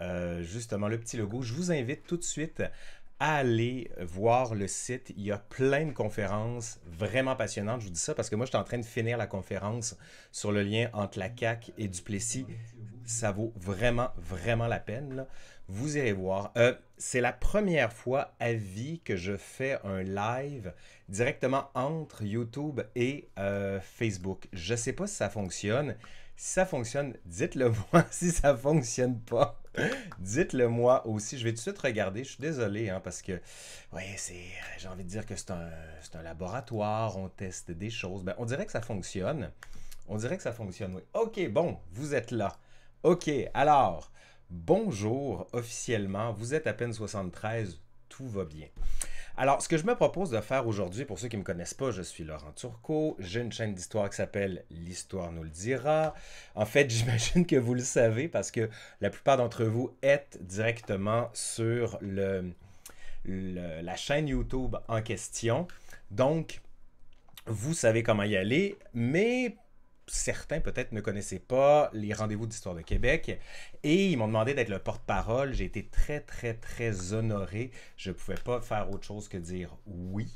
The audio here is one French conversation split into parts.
Euh, justement, le petit logo. Je vous invite tout de suite à aller voir le site. Il y a plein de conférences vraiment passionnantes. Je vous dis ça parce que moi, je suis en train de finir la conférence sur le lien entre la cac et Duplessis. Ça vaut vraiment, vraiment la peine. Vous irez voir. Euh, c'est la première fois à vie que je fais un live directement entre YouTube et euh, Facebook. Je ne sais pas si ça fonctionne. Si ça fonctionne, dites-le moi. si ça fonctionne pas, dites-le moi aussi. Je vais tout de suite regarder. Je suis désolé, hein, parce que oui, c'est. J'ai envie de dire que c'est un, laboratoire, on teste des choses. Ben, on dirait que ça fonctionne. On dirait que ça fonctionne, oui. OK, bon, vous êtes là. OK, alors, bonjour officiellement. Vous êtes à peine 73, tout va bien. Alors, ce que je me propose de faire aujourd'hui, pour ceux qui ne me connaissent pas, je suis Laurent Turcot. J'ai une chaîne d'histoire qui s'appelle L'Histoire nous le dira. En fait, j'imagine que vous le savez parce que la plupart d'entre vous êtes directement sur la chaîne YouTube en question. Donc, vous savez comment y aller, mais certains peut-être ne connaissaient pas les rendez-vous d'histoire de Québec. Et ils m'ont demandé d'être le porte-parole. J'ai été très, très, très honoré. Je ne pouvais pas faire autre chose que dire oui.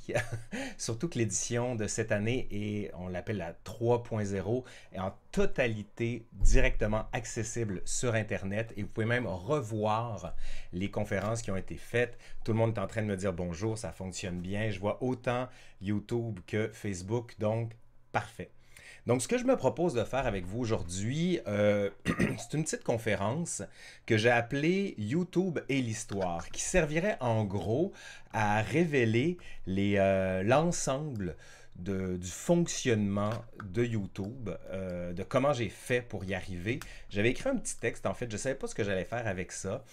Surtout que l'édition de cette année et on l'appelle la 3.0, est en totalité directement accessible sur Internet. Et vous pouvez même revoir les conférences qui ont été faites. Tout le monde est en train de me dire bonjour, ça fonctionne bien. Je vois autant YouTube que Facebook. Donc, parfait. Donc, ce que je me propose de faire avec vous aujourd'hui, euh, c'est une petite conférence que j'ai appelée YouTube et l'histoire, qui servirait en gros à révéler euh, l'ensemble du fonctionnement de YouTube, euh, de comment j'ai fait pour y arriver. J'avais écrit un petit texte, en fait, je ne savais pas ce que j'allais faire avec ça.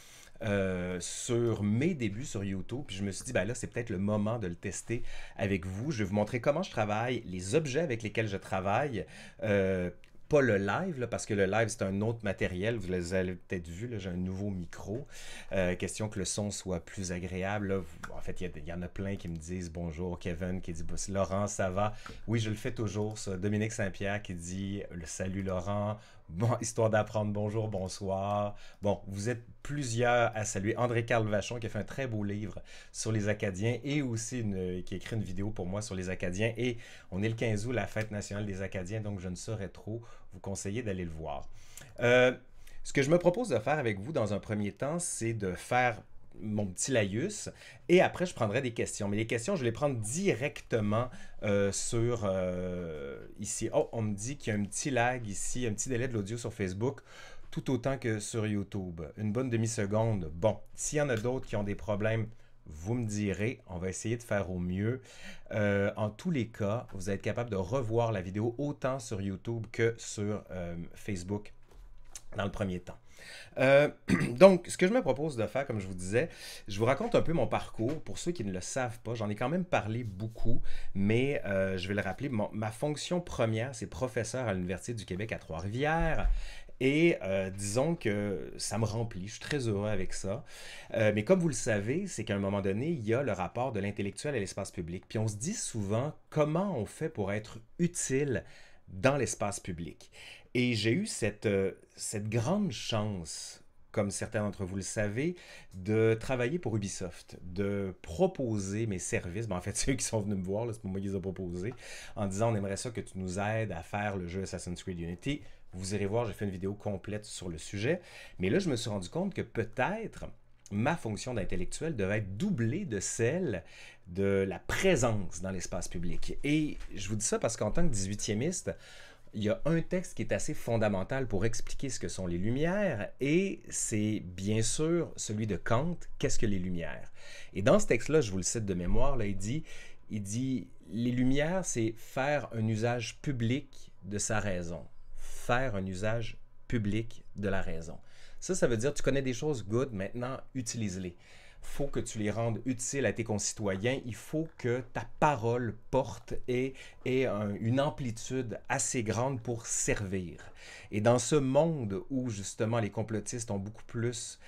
Euh, sur mes débuts sur YouTube. Puis je me suis dit, ben là, c'est peut-être le moment de le tester avec vous. Je vais vous montrer comment je travaille, les objets avec lesquels je travaille. Euh, pas le live, parce que le live, c'est un autre matériel. Vous les avez peut-être vu, j'ai un nouveau micro. Euh, question que le son soit plus agréable. en fait, il y, en a plein qui me disent bonjour, Kevin, qui dit Laurent, ça va. Oui, je le fais toujours, ça. Dominique Saint-Pierre qui dit le salut Laurent bon, histoire d'apprendre bonjour, bonsoir. Bon, vous êtes plusieurs à saluer André-Carl Vachon qui a fait un très beau livre sur les Acadiens et aussi qui a écrit une vidéo pour moi sur les Acadiens. Et on est le 15 août, la fête nationale des Acadiens, donc je ne saurais trop vous conseiller d'aller le voir. Euh, ce que je me propose de faire avec vous dans un premier temps, c'est de faire mon petit laïus. Et après, je prendrai des questions. Mais les questions, je vais les prendre directement euh, sur euh, ici. Oh, on me dit qu'il y a un petit lag ici, un petit délai de l'audio sur Facebook, tout autant que sur YouTube. Une bonne demi-seconde. Bon, s'il y en a d'autres qui ont des problèmes, vous me direz, on va essayer de faire au mieux. Euh, en tous les cas, vous êtes capable de revoir la vidéo autant sur YouTube que sur Facebook dans le premier temps. Euh, donc, ce que je me propose de faire, comme je vous disais, je vous raconte un peu mon parcours. Pour ceux qui ne le savent pas, j'en ai quand même parlé beaucoup, mais euh, je vais le rappeler. ma fonction première, c'est professeur à l'Université du Québec à Trois-Rivières. Et euh, disons que ça me remplit, je suis très heureux avec ça. mais comme vous le savez, c'est qu'à un moment donné, il y a le rapport de l'intellectuel à l'espace public. Puis on se dit souvent comment on fait pour être utile dans l'espace public. Et j'ai eu cette, euh, cette grande chance comme certains d'entre vous le savez, de travailler pour Ubisoft, de proposer mes services. Ben, en fait, ceux qui sont venus me voir, c'est pour moi qu'ils les proposé, en disant on aimerait ça que tu nous aides à faire le jeu Assassin's Creed Unity. Vous irez voir, j'ai fait une vidéo complète sur le sujet. Mais là, je me suis rendu compte que peut-être ma fonction d'intellectuel devait être doublée de celle de la présence dans l'espace public. Et je vous dis ça parce qu'en tant que 18e il y a un texte qui est assez fondamental pour expliquer ce que sont les Lumières, et c'est bien sûr celui de Kant, Qu'est-ce que les Lumières Et dans ce texte-là, je vous le cite de mémoire, là, il dit, il dit, les Lumières, c'est faire un usage public de sa raison, faire un usage public de la raison. Ça, ça veut dire, tu connais des choses good, maintenant, utilise-les faut que tu les rendes utiles à tes concitoyens, il faut que ta parole porte et ait une amplitude assez grande pour servir. Et dans ce monde où justement les complotistes ont beaucoup plus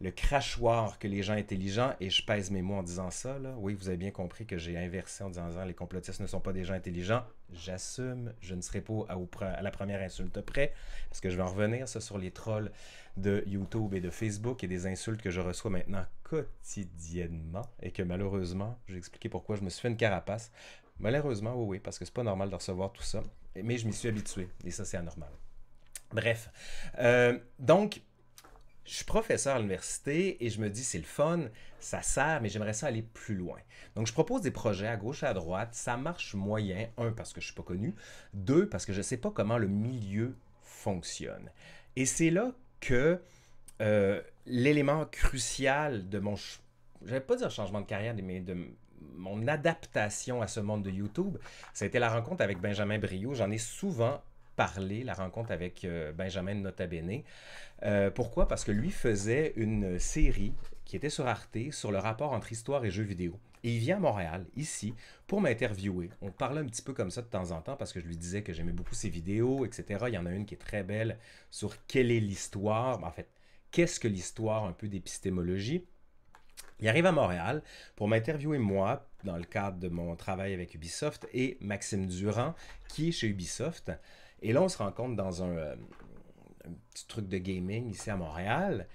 le crachoir que les gens intelligents, et je pèse mes mots en disant ça, là, oui, vous avez bien compris que j'ai inversé en disant les complotistes ne sont pas des gens intelligents, j'assume, je ne serai pas à, la première insulte près, parce que je vais en revenir, ça, sur les trolls de YouTube et de Facebook et des insultes que je reçois maintenant quotidiennement, et que malheureusement, j'ai expliqué pourquoi je me suis fait une carapace. Malheureusement, oui, oui, parce que c'est pas normal de recevoir tout ça, mais je m'y suis habitué, et ça, c'est anormal. Bref. Euh, donc, je suis professeur à l'université et je me dis c'est le fun, ça sert, mais j'aimerais ça aller plus loin. Donc je propose des projets à gauche et à droite, ça marche moyen, un parce que je suis pas connu, deux parce que je ne sais pas comment le milieu fonctionne. Et c'est là que euh, l'élément crucial de mon, je ne vais pas dire changement de carrière, mais de mon adaptation à ce monde de YouTube, ça a été la rencontre avec Benjamin Brio. J'en ai souvent parler, la rencontre avec euh, Benjamin Notabene. Euh, pourquoi? Parce que lui faisait une série qui était sur Arte sur le rapport entre histoire et jeux vidéo. Et il vient à Montréal, ici, pour m'interviewer. On parle un petit peu comme ça de temps en temps parce que je lui disais que j'aimais beaucoup ses vidéos, etc. Il y en a une qui est très belle sur quelle est l'histoire. En fait, qu'est-ce que l'histoire, un peu d'épistémologie. Il arrive à Montréal pour m'interviewer moi dans le cadre de mon travail avec Ubisoft et Maxime Durand qui est chez Ubisoft. Et là, on se rencontre dans euh, un, petit truc de gaming ici à Montréal.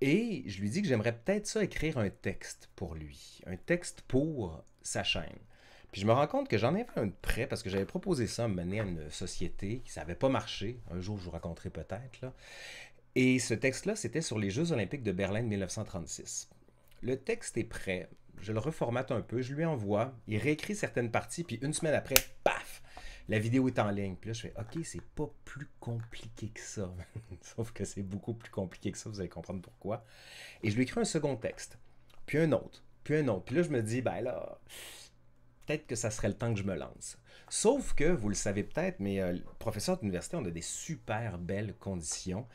Et je lui dis que j'aimerais peut-être ça écrire un texte pour lui, un texte pour sa chaîne. Puis je me rends compte que j'en ai fait un prêt parce que j'avais proposé ça à mener à une société qui savait pas marché. Un jour, je vous raconterai peut-être. Et ce texte-là, c'était sur les Jeux olympiques de Berlin de 1936. Le texte est prêt, je le reformate un peu, je lui envoie, il réécrit certaines parties, puis une semaine après, paf, la vidéo est en ligne. Puis là, je fais, OK, c'est pas plus compliqué que ça. Sauf que c'est beaucoup plus compliqué que ça, vous allez comprendre pourquoi. Et je lui écris un second texte, puis un autre, puis un autre. Puis là, je me dis, ben là, peut-être que ça serait le temps que je me lance. Sauf que, vous le savez peut-être, mais euh, professeur d'université, on a des super belles conditions.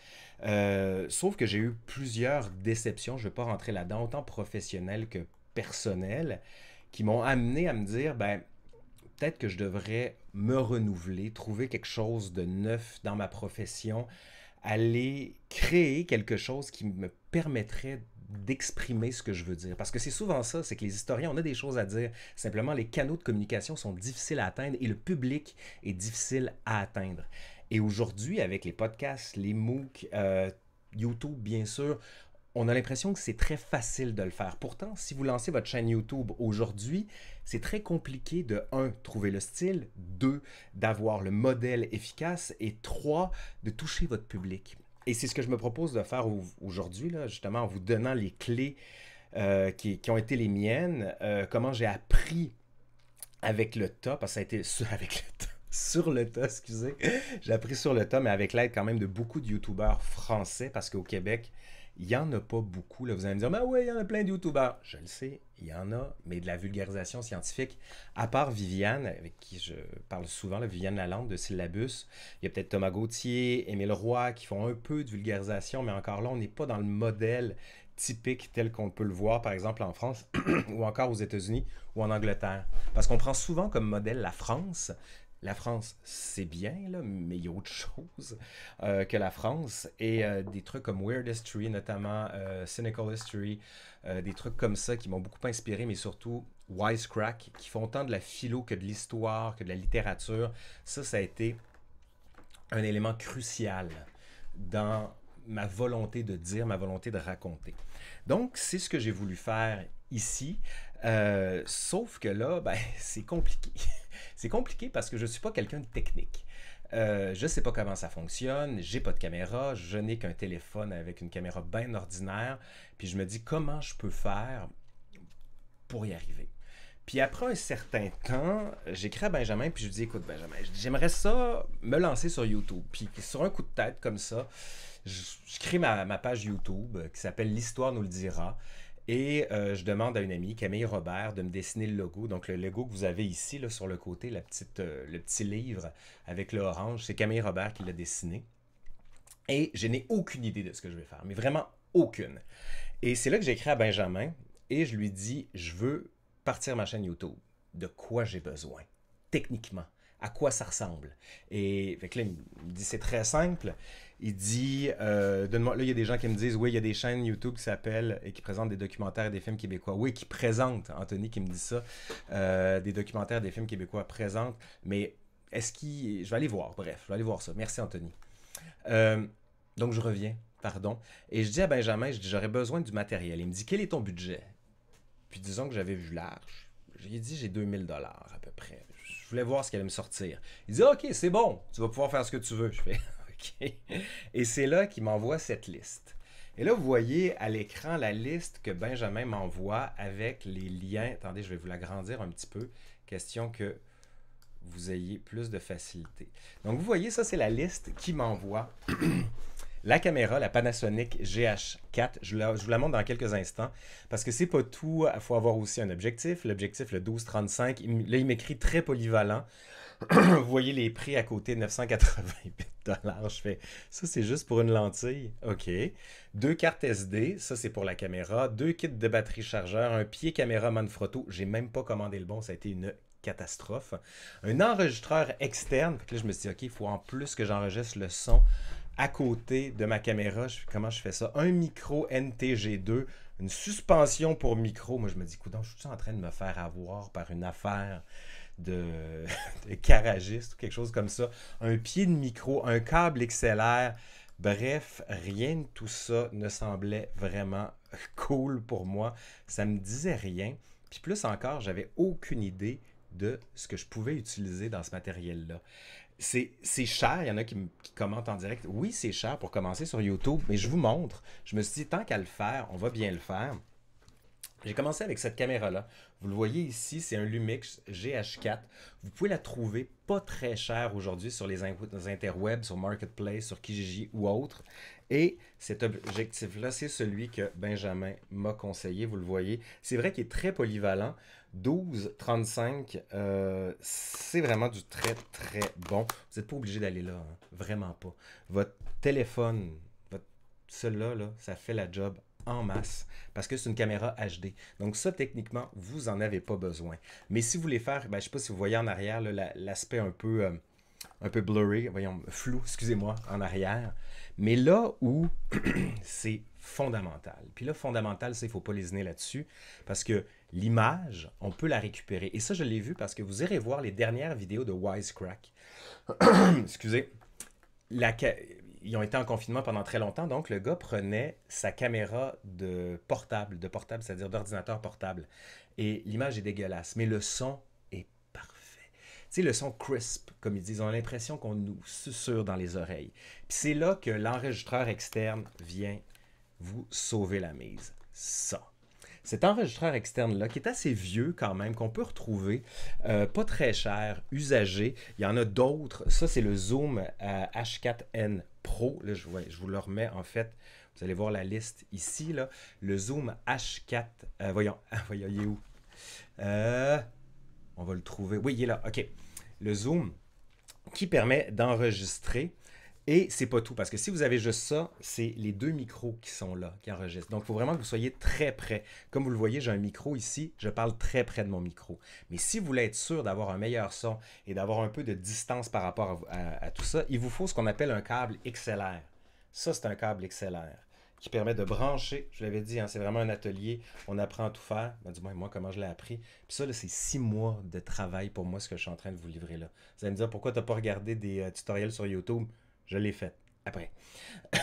Euh, sauf que j'ai eu plusieurs déceptions, je ne vais pas rentrer là-dedans, autant professionnelles que personnelles, qui m'ont amené à me dire, ben, peut-être que je devrais me renouveler, trouver quelque chose de neuf dans ma profession, aller créer quelque chose qui me permettrait d'exprimer ce que je veux dire. Parce que c'est souvent ça, c'est que les historiens, on a des choses à dire. Simplement, les canaux de communication sont difficiles à atteindre et le public est difficile à atteindre. Et aujourd'hui, avec les podcasts, les MOOC, euh, YouTube, bien sûr, on a l'impression que c'est très facile de le faire. Pourtant, si vous lancez votre chaîne YouTube aujourd'hui, c'est très compliqué de 1. trouver le style, 2. d'avoir le modèle efficace et 3. de toucher votre public. Et c'est ce que je me propose de faire aujourd'hui, justement en vous donnant les clés euh, qui, ont été les miennes, euh, comment j'ai appris avec le tas, parce que ça a été avec le sur le tas, excusez. J'ai appris sur le tas, mais avec l'aide quand même de beaucoup de youtubeurs français, parce qu'au Québec, il n'y en a pas beaucoup. Là. Vous allez me dire, mais ben oui, il y en a plein de youtubeurs. Je le sais, il y en a, mais de la vulgarisation scientifique, à part Viviane, avec qui je parle souvent, Viviane Lalande de Syllabus, il y a peut-être Thomas Gauthier, Émile Roy, qui font un peu de vulgarisation, mais encore là, on n'est pas dans le modèle typique tel qu'on peut le voir, par exemple, en France, ou encore aux États-Unis, ou en Angleterre. Parce qu'on prend souvent comme modèle la France, la France, c'est bien, là, mais il y a autre chose euh, que la France. Et euh, des trucs comme Weird History, notamment euh, Cynical History, des trucs comme ça qui m'ont beaucoup inspiré, mais surtout Wisecrack, qui font tant de la philo que de l'histoire, que de la littérature. Ça, ça a été un élément crucial dans ma volonté de dire, ma volonté de raconter. Donc, c'est ce que j'ai voulu faire ici, sauf que là, ben, c'est compliqué. C'est compliqué parce que je ne suis pas quelqu'un de technique. Euh, je ne sais pas comment ça fonctionne, j'ai pas de caméra, je n'ai qu'un téléphone avec une caméra bien ordinaire, puis je me dis comment je peux faire pour y arriver. Puis après un certain temps, j'écris à Benjamin, puis je lui dis écoute Benjamin, j'aimerais ça me lancer sur YouTube. Puis sur un coup de tête comme ça, je, ma page YouTube euh, qui s'appelle L'Histoire nous le dira. Et euh, je demande à une amie, Camille Robert, de me dessiner le logo. Donc, le logo que vous avez ici, là, sur le côté, euh, le petit livre avec le orange, c'est Camille Robert qui l'a dessiné. Et je n'ai aucune idée de ce que je vais faire, mais vraiment aucune. Et c'est là que j'écris à Benjamin et je lui dis Je veux partir ma chaîne YouTube. De quoi j'ai besoin Techniquement, à quoi ça ressemble Et avec là, il me dit C'est très simple. Il dit, euh, donne là, il y a des gens qui me disent, oui, il y a des chaînes YouTube qui s'appellent et qui présentent des documentaires et des films québécois. Oui, qui présentent, Anthony qui me dit ça, euh, des documentaires, des films québécois présentent. Mais est-ce qu'il. Je vais aller voir, bref, je vais aller voir ça. Merci, Anthony. Euh, donc, je reviens, pardon. Et je dis à Benjamin, je dis, j'aurais besoin du matériel. Il me dit, quel est ton budget? Puis disons que j'avais vu lui ai dit, j'ai 2000 dollars à peu près. Je voulais voir ce qu'elle allait me sortir. Il dit, OK, c'est bon, tu vas pouvoir faire ce que tu veux. Je fais. Et c'est là qu'il m'envoie cette liste. Et là, vous voyez à l'écran la liste que Benjamin m'envoie avec les liens. Attendez, je vais vous l'agrandir un petit peu. Question que vous ayez plus de facilité. Donc, vous voyez, ça, c'est la liste qui m'envoie. la caméra, la Panasonic GH4, je, vous la montre dans quelques instants parce que c'est pas tout. Il faut avoir aussi un objectif. L'objectif, le 1235, là, il m'écrit très polyvalent. vous voyez les prix à côté, 988 dollars. Je fais, ça c'est juste pour une lentille. OK. Deux cartes SD, ça c'est pour la caméra. Deux kits de batterie chargeur, un pied caméra Manfrotto. J'ai même pas commandé le bon, ça a été une catastrophe. Un enregistreur externe. là, je me suis dit, OK, il faut en plus que j'enregistre le son à côté de ma caméra. comment je fais ça? Un micro NTG2, une suspension pour micro. Moi, je me dis, coudons, je suis en train de me faire avoir par une affaire de, caragiste ou quelque chose comme ça, un pied de micro, un câble XLR. Bref, rien de tout ça ne semblait vraiment cool pour moi. Ça me disait rien. Puis plus encore, j'avais aucune idée de ce que je pouvais utiliser dans ce matériel-là. C'est cher, il y en a qui, qui commentent en direct. Oui, c'est cher pour commencer sur YouTube, mais je vous montre. Je me suis dit, tant qu'à le faire, on va bien le faire. J'ai commencé avec cette caméra-là. Vous le voyez ici, c'est un Lumix GH4. Vous pouvez la trouver pas très chère aujourd'hui sur les interwebs, sur Marketplace, sur Kijiji ou autre. Et cet objectif-là, c'est celui que Benjamin m'a conseillé, vous le voyez. C'est vrai qu'il est très polyvalent. 12, 35, euh, c'est vraiment du très, très bon. Vous n'êtes pas obligé d'aller là, hein. vraiment pas. Votre téléphone, votre... celui là, ça fait la job en masse parce que c'est une caméra HD. Donc ça, techniquement, vous n'en avez pas besoin. Mais si vous voulez faire, ben, je sais pas si vous voyez en arrière l'aspect un peu... Euh, un peu blurry, voyons, flou, excusez-moi, en arrière. Mais là où c'est fondamental. Puis là, fondamental, c'est qu'il faut pas lésiner là-dessus, parce que l'image, on peut la récupérer. Et ça, je l'ai vu parce que vous irez voir les dernières vidéos de Wisecrack. Excusez. La, ils ont été en confinement pendant très longtemps, donc le gars prenait sa caméra de portable, de portable, c'est-à-dire d'ordinateur portable. Et l'image est dégueulasse, mais le son est parfait. Tu le son crisp, comme ils disent, on a l'impression qu'on nous susurre dans les oreilles. Puis c'est là que l'enregistreur externe vient vous sauver la mise. Ça. Cet enregistreur externe-là, qui est assez vieux quand même, qu'on peut retrouver, euh, pas très cher, usagé. Il y en a d'autres. Ça, c'est le Zoom H4N euh, Pro. je, vous le remets en fait. Vous allez voir la liste ici. Là. Le Zoom H4. Euh, voyons, voyons, il est où? Euh, on va le trouver. Oui, il est là. OK. Le Zoom qui permet d'enregistrer et c'est pas tout, parce que si vous avez juste ça, c'est les deux micros qui sont là, qui enregistrent. Donc, il faut vraiment que vous soyez très près. Comme vous le voyez, j'ai un micro ici, je parle très près de mon micro. Mais si vous voulez être sûr d'avoir un meilleur son et d'avoir un peu de distance par rapport à, tout ça, il vous faut ce qu'on appelle un câble XLR. Ça, c'est un câble XLR qui permet de brancher. Je l'avais dit, hein, c'est vraiment un atelier. On apprend à tout faire. Ben, du moins, moi, comment je l'ai appris. Puis ça, c'est six mois de travail pour moi, ce que je suis en train de vous livrer là. Vous allez me dire, pourquoi tu n'as pas regardé des euh, tutoriels sur YouTube? Je l'ai fait. après.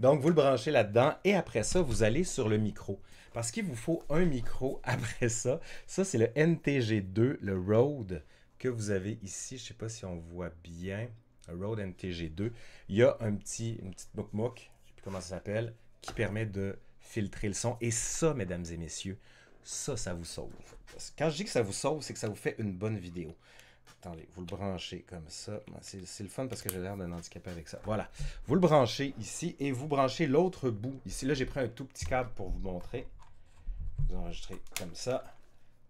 Donc, vous le branchez là-dedans et après ça, vous allez sur le micro. Parce qu'il vous faut un micro après ça. Ça, c'est le NTG2, le Rode, que vous avez ici. Je ne sais pas si on voit bien. Rode NTG2. Il y a un petit, une petite mukmuk. je ne sais plus comment ça s'appelle, qui permet de filtrer le son. Et ça, mesdames et messieurs, ça, ça vous sauve. Quand je dis que ça vous sauve, c'est que ça vous fait une bonne vidéo. Attendez, vous le branchez comme ça. C'est le fun parce que j'ai l'air d'un handicapé avec ça. Voilà. Vous le branchez ici et vous branchez l'autre bout. Ici, là, j'ai pris un tout petit câble pour vous montrer. Vous enregistrez comme ça.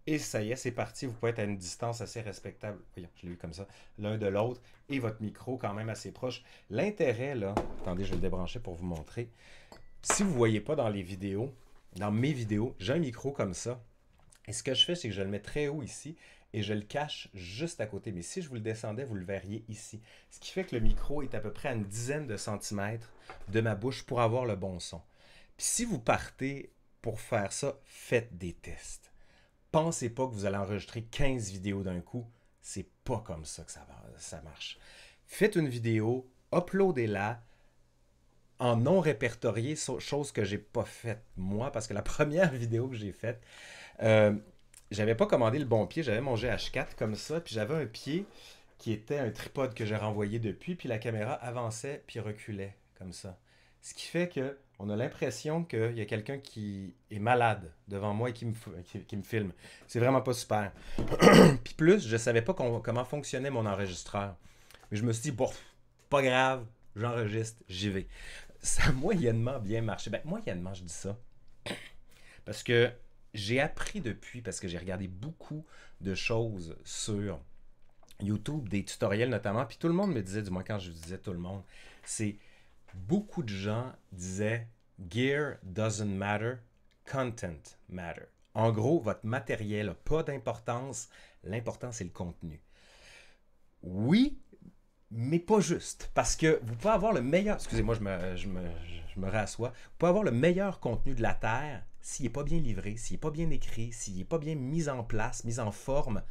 Et ça y est, c'est parti. Vous pouvez être à une distance assez respectable. Voyons, je l'ai eu comme ça. L'un de l'autre. Et votre micro quand même assez proche. L'intérêt, là... Attendez, je vais le débrancher pour vous montrer. Si vous ne voyez pas dans les vidéos, dans mes vidéos, j'ai un micro comme ça. Et ce que je fais, c'est que je le mets très haut ici et je le cache juste à côté. Mais si je vous le descendais, vous le verriez ici. Ce qui fait que le micro est à peu près à une dizaine de centimètres de ma bouche pour avoir le bon son. Puis si vous partez pour faire ça, faites des tests. Pensez pas que vous allez enregistrer 15 vidéos d'un coup. C'est pas comme ça que ça, ça marche. Faites une vidéo, uploadez-la, en non répertorié, chose que j'ai pas faite moi, parce que la première vidéo que j'ai faite, euh, j'avais pas commandé le bon pied, j'avais mon GH4 comme ça, puis j'avais un pied qui était un tripode que j'ai renvoyé depuis, puis la caméra avançait puis reculait comme ça. Ce qui fait que on a l'impression qu'il y a quelqu'un qui est malade devant moi et qui me, qui, me filme. C'est vraiment pas super. puis plus, je savais pas comment fonctionnait mon enregistreur. Mais je me suis dit, bon, pas grave, j'enregistre, j'y vais. Ça a moyennement bien marché. Ben, moyennement, je dis ça. Parce que j'ai appris depuis, parce que j'ai regardé beaucoup de choses sur YouTube, des tutoriels notamment, puis tout le monde me disait, du moins quand je disais tout le monde, c'est beaucoup de gens disaient Gear doesn't matter, content matter. En gros, votre matériel n'a pas d'importance, l'important c'est le contenu. Oui, mais pas juste, parce que vous pouvez avoir le meilleur, excusez-moi, je me, je, je me rassois, vous pouvez avoir le meilleur contenu de la Terre s'il n'est pas bien livré, s'il n'est pas bien écrit, s'il n'est pas bien mis en place, mis en forme,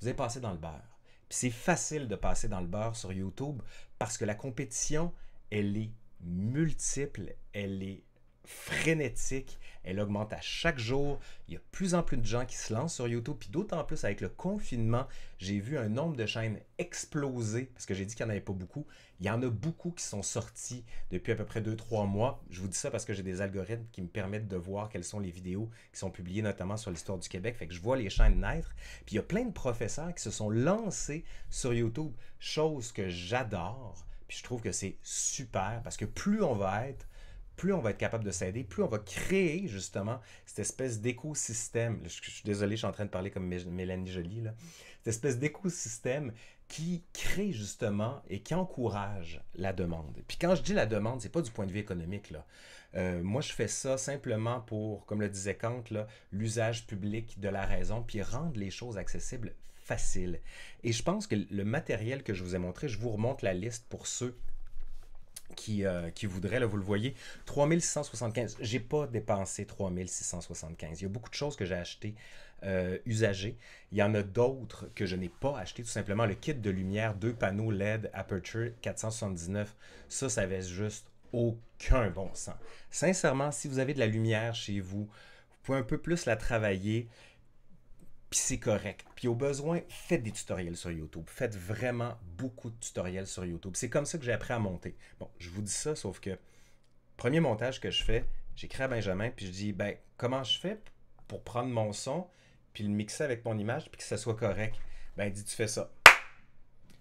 vous allez passer dans le beurre. Puis c'est facile de passer dans le beurre sur YouTube parce que la compétition, elle est multiple, elle est frénétique, elle augmente à chaque jour. Il y a de plus en plus de gens qui se lancent sur YouTube. Puis d'autant plus avec le confinement, j'ai vu un nombre de chaînes exploser parce que j'ai dit qu'il n'y en avait pas beaucoup. Il y en a beaucoup qui sont sortis depuis à peu près 2-3 mois. Je vous dis ça parce que j'ai des algorithmes qui me permettent de voir quelles sont les vidéos qui sont publiées, notamment sur l'histoire du Québec. Fait que je vois les chaînes naître. Puis il y a plein de professeurs qui se sont lancés sur YouTube, chose que j'adore. Puis je trouve que c'est super parce que plus on va être plus on va être capable de s'aider, plus on va créer justement cette espèce d'écosystème. Je, suis désolé, je suis en train de parler comme Mélanie Jolie, Cette espèce d'écosystème qui crée justement et qui encourage la demande. Puis quand je dis la demande, c'est pas du point de vue économique. Là. Euh, moi, je fais ça simplement pour, comme le disait Kant, l'usage public de la raison, puis rendre les choses accessibles faciles. Et je pense que le matériel que je vous ai montré, je vous remonte la liste pour ceux qui, euh, voudrait, là, vous le voyez, 3675. J'ai pas dépensé 3675. Il y a beaucoup de choses que j'ai achetées euh, usagées. Il y en a d'autres que je n'ai pas achetées. Tout simplement, le kit de lumière, deux panneaux LED Aperture 479. Ça, ça avait juste aucun bon sens. Sincèrement, si vous avez de la lumière chez vous, vous pouvez un peu plus la travailler puis c'est correct. Puis au besoin, faites des tutoriels sur YouTube. Faites vraiment beaucoup de tutoriels sur YouTube. C'est comme ça que j'ai appris à monter. Bon, je vous dis ça, sauf que premier montage que je fais, j'écris à Benjamin, puis je dis, ben, comment je fais pour prendre mon son, puis le mixer avec mon image, puis que ça soit correct? Ben, il dit, tu fais ça.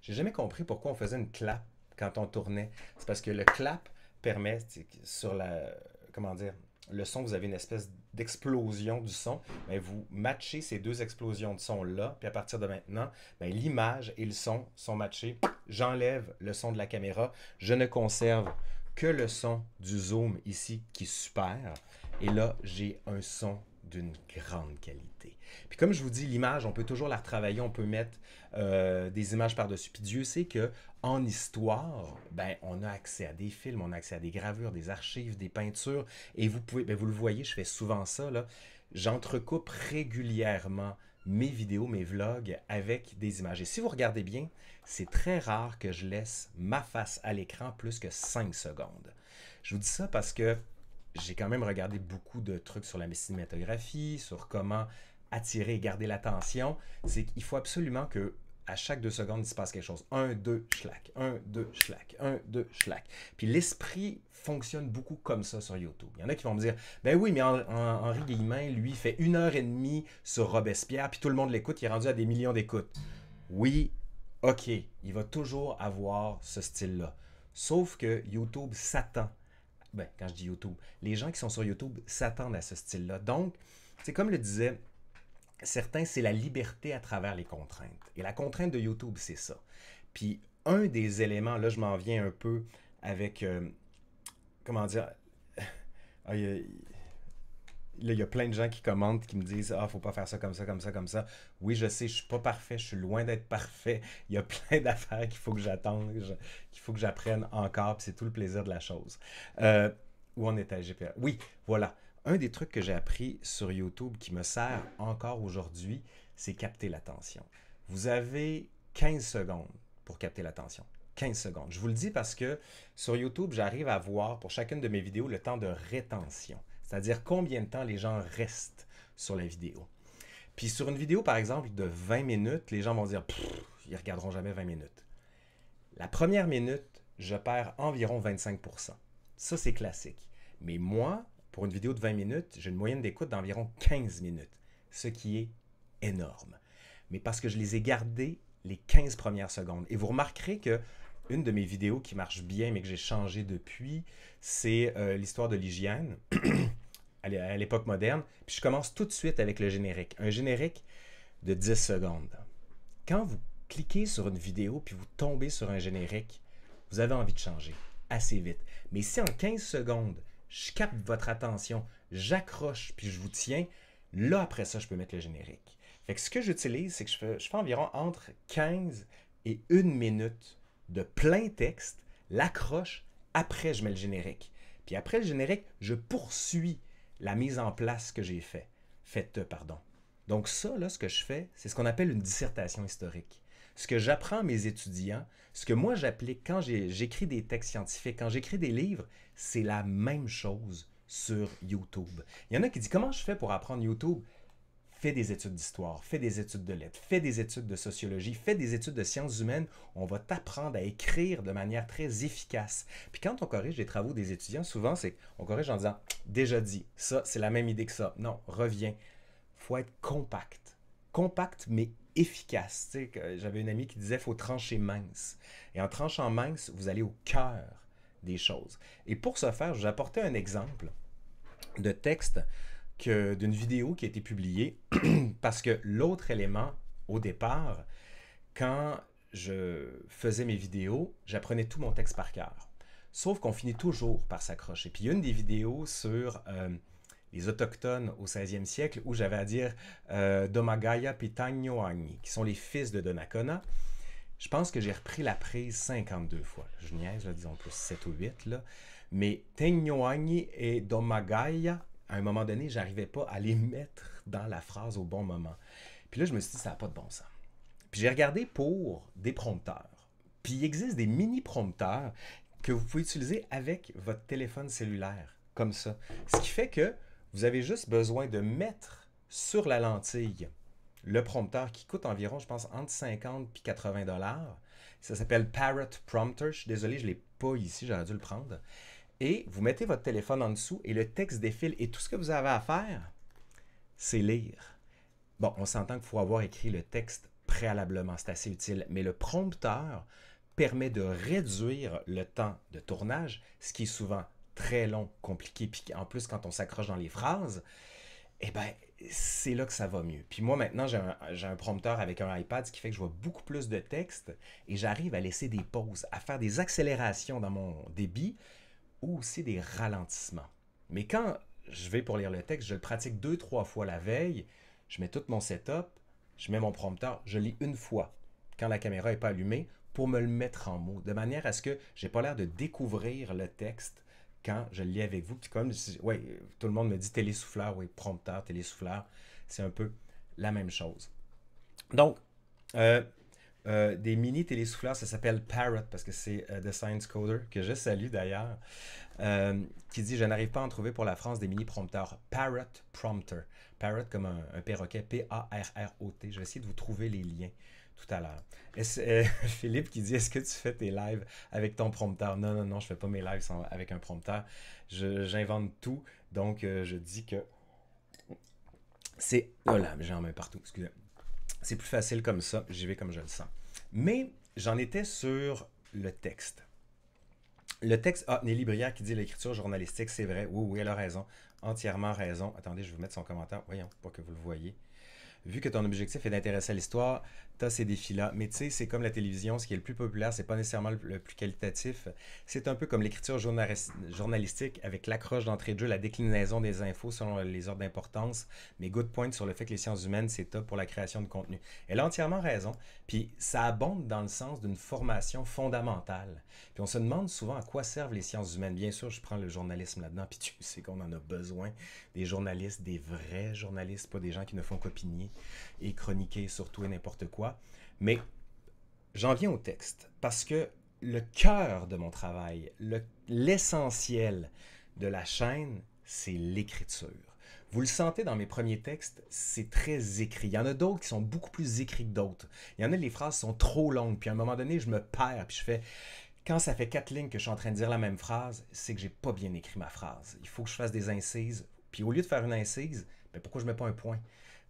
J'ai jamais compris pourquoi on faisait une clap quand on tournait. C'est parce que le clap permet, sur la, comment dire, le son, vous avez une espèce d'explosion du son, mais vous matchez ces deux explosions de son-là, puis à partir de maintenant, ben, l'image et le son sont matchés. J'enlève le son de la caméra, je ne conserve que le son du zoom ici qui est super. Et là, j'ai un son d'une grande qualité. Puis comme je vous dis, l'image, on peut toujours la retravailler, on peut mettre euh, des images par-dessus. Puis Dieu sait que en histoire, ben, on a accès à des films, on a accès à des gravures, des archives, des peintures. Et vous pouvez, ben, vous le voyez, je fais souvent ça, là. J'entrecoupe régulièrement mes vidéos, mes vlogs avec des images. Et si vous regardez bien, c'est très rare que je laisse ma face à l'écran plus que 5 secondes. Je vous dis ça parce que j'ai quand même regardé beaucoup de trucs sur la cinématographie, sur comment attirer et garder l'attention. C'est qu'il faut absolument que à chaque deux secondes, il se passe quelque chose. Un, deux, schlac, Un, deux, schlac. Un, deux, schlac Puis l'esprit fonctionne beaucoup comme ça sur YouTube. Il y en a qui vont me dire, ben oui, mais Henri Guillemin, lui, fait une heure et demie sur Robespierre, puis tout le monde l'écoute, il est rendu à des millions d'écoutes. Oui, ok, il va toujours avoir ce style-là. Sauf que YouTube s'attend ben, quand je dis YouTube, les gens qui sont sur YouTube s'attendent à ce style-là. Donc, c'est comme le disait certains, c'est la liberté à travers les contraintes. Et la contrainte de YouTube, c'est ça. Puis, un des éléments, là, je m'en viens un peu avec, euh, comment dire, Là, il y a plein de gens qui commentent, qui me disent Ah, faut pas faire ça comme ça, comme ça, comme ça. Oui, je sais, je suis pas parfait, je suis loin d'être parfait. Il y a plein d'affaires qu'il faut que j'attende, qu'il faut que j'apprenne encore, c'est tout le plaisir de la chose. Euh, où on est à GPA Oui, voilà. Un des trucs que j'ai appris sur YouTube qui me sert encore aujourd'hui, c'est capter l'attention. Vous avez 15 secondes pour capter l'attention. 15 secondes. Je vous le dis parce que sur YouTube, j'arrive à voir pour chacune de mes vidéos le temps de rétention c'est-à-dire combien de temps les gens restent sur la vidéo. Puis sur une vidéo, par exemple, de 20 minutes, les gens vont dire, ils regarderont jamais 20 minutes. La première minute, je perds environ 25 Ça, c'est classique. Mais moi, pour une vidéo de 20 minutes, j'ai une moyenne d'écoute d'environ 15 minutes, ce qui est énorme. Mais parce que je les ai gardées les 15 premières secondes. Et vous remarquerez que une de mes vidéos qui marche bien mais que j'ai changé depuis, c'est euh, l'histoire de l'hygiène. à l'époque moderne. Puis je commence tout de suite avec le générique. Un générique de 10 secondes. Quand vous cliquez sur une vidéo puis vous tombez sur un générique, vous avez envie de changer assez vite. Mais si en 15 secondes, je capte votre attention, j'accroche puis je vous tiens, là après ça, je peux mettre le générique. Fait que ce que j'utilise, c'est que je fais, je fais environ entre 15 et 1 minute de plein texte, l'accroche, après je mets le générique. Puis après le générique, je poursuis la mise en place que j'ai faite. Faites, pardon. Donc ça, là, ce que je fais, c'est ce qu'on appelle une dissertation historique. Ce que j'apprends à mes étudiants, ce que moi j'applique quand j'écris des textes scientifiques, quand j'écris des livres, c'est la même chose sur YouTube. Il y en a qui disent comment je fais pour apprendre YouTube Fais des études d'histoire, fais des études de lettres, fais des études de sociologie, fais des études de sciences humaines. On va t'apprendre à écrire de manière très efficace. Puis quand on corrige les travaux des étudiants, souvent, c'est on corrige en disant déjà dit, ça, c'est la même idée que ça. Non, reviens. faut être compact. Compact, mais efficace. Tu sais, J'avais une amie qui disait faut trancher mince. Et en tranchant mince, vous allez au cœur des choses. Et pour ce faire, je vais un exemple de texte d'une vidéo qui a été publiée, parce que l'autre élément, au départ, quand je faisais mes vidéos, j'apprenais tout mon texte par cœur. Sauf qu'on finit toujours par s'accrocher. Puis il y a une des vidéos sur euh, les Autochtones au 16e siècle où j'avais à dire euh, Domagaya Pitanyoani, qui sont les fils de Donacona. Je pense que j'ai repris la prise 52 fois. Je niaise, disons plus 7 ou 8. Là. Mais Tenyoani et Domagaya à un moment donné, j'arrivais pas à les mettre dans la phrase au bon moment. Puis là, je me suis dit, ça n'a pas de bon sens. Puis j'ai regardé pour des prompteurs. Puis il existe des mini-prompteurs que vous pouvez utiliser avec votre téléphone cellulaire, comme ça. Ce qui fait que vous avez juste besoin de mettre sur la lentille le prompteur qui coûte environ, je pense, entre 50 et 80 dollars. Ça s'appelle Parrot Prompter. Je suis désolé, je ne l'ai pas ici, j'aurais dû le prendre et vous mettez votre téléphone en dessous et le texte défile. Et tout ce que vous avez à faire, c'est lire. Bon, on s'entend qu'il faut avoir écrit le texte préalablement, c'est assez utile, mais le prompteur permet de réduire le temps de tournage, ce qui est souvent très long, compliqué, puis en plus quand on s'accroche dans les phrases, eh bien, c'est là que ça va mieux. Puis moi, maintenant, j'ai un, prompteur avec un iPad, ce qui fait que je vois beaucoup plus de texte et j'arrive à laisser des pauses, à faire des accélérations dans mon débit ou aussi des ralentissements. Mais quand je vais pour lire le texte, je le pratique deux, trois fois la veille, je mets tout mon setup, je mets mon prompteur, je lis une fois quand la caméra n'est pas allumée pour me le mettre en mots, de manière à ce que j'ai pas l'air de découvrir le texte quand je le lis avec vous. comme ouais, tout le monde me dit télésouffleur, oui, prompteur, télésouffleur, c'est un peu la même chose. Donc, euh, euh, des mini télésouffleurs. Ça s'appelle Parrot parce que c'est euh, The Science Coder, que je salue d'ailleurs, euh, qui dit Je n'arrive pas à en trouver pour la France des mini prompteurs. Parrot Prompter. Parrot comme un, perroquet, P-A-R-R-O-T. Je vais essayer de vous trouver les liens tout à l'heure. Philippe qui dit Est-ce que tu fais tes lives avec ton prompteur Non, non, non, je ne fais pas mes lives avec un prompteur. J'invente tout. Donc, je dis que c'est. Oh là, j'ai en main partout, excusez. C'est plus facile comme ça. J'y vais comme je le sens. Mais j'en étais sur le texte. Le texte, ah, Nelly qui dit l'écriture journalistique, c'est vrai. Oui, oui, elle a raison. Entièrement raison. Attendez, je vais vous mettre son commentaire. Voyons, pour que vous le voyez vu que ton objectif est d'intéresser à l'histoire, tu as ces défis-là. Mais tu sais, c'est comme la télévision, ce qui est le plus populaire, c'est pas nécessairement le, plus qualitatif. C'est un peu comme l'écriture journalistique avec l'accroche d'entrée de jeu, la déclinaison des infos selon les ordres d'importance. Mais good point sur le fait que les sciences humaines, c'est top pour la création de contenu. Elle a entièrement raison. Puis ça abonde dans le sens d'une formation fondamentale. Puis on se demande souvent à quoi servent les sciences humaines. Bien sûr, je prends le journalisme là-dedans, puis tu sais qu'on en a besoin. Des journalistes, des vrais journalistes, pas des gens qui ne font qu'opinier et chroniquer sur tout et n'importe quoi. Mais j'en viens au texte parce que le cœur de mon travail, l'essentiel de la chaîne, c'est l'écriture. Vous le sentez dans mes premiers textes, c'est très écrit. Il y en a d'autres qui sont beaucoup plus écrits que d'autres. Il y en a, les phrases sont trop longues, puis à un moment donné, je me perds, puis je fais... Quand ça fait quatre lignes que je suis en train de dire la même phrase, c'est que j'ai pas bien écrit ma phrase. Il faut que je fasse des incises. Puis au lieu de faire une incise, mais ben, pourquoi je mets pas un point?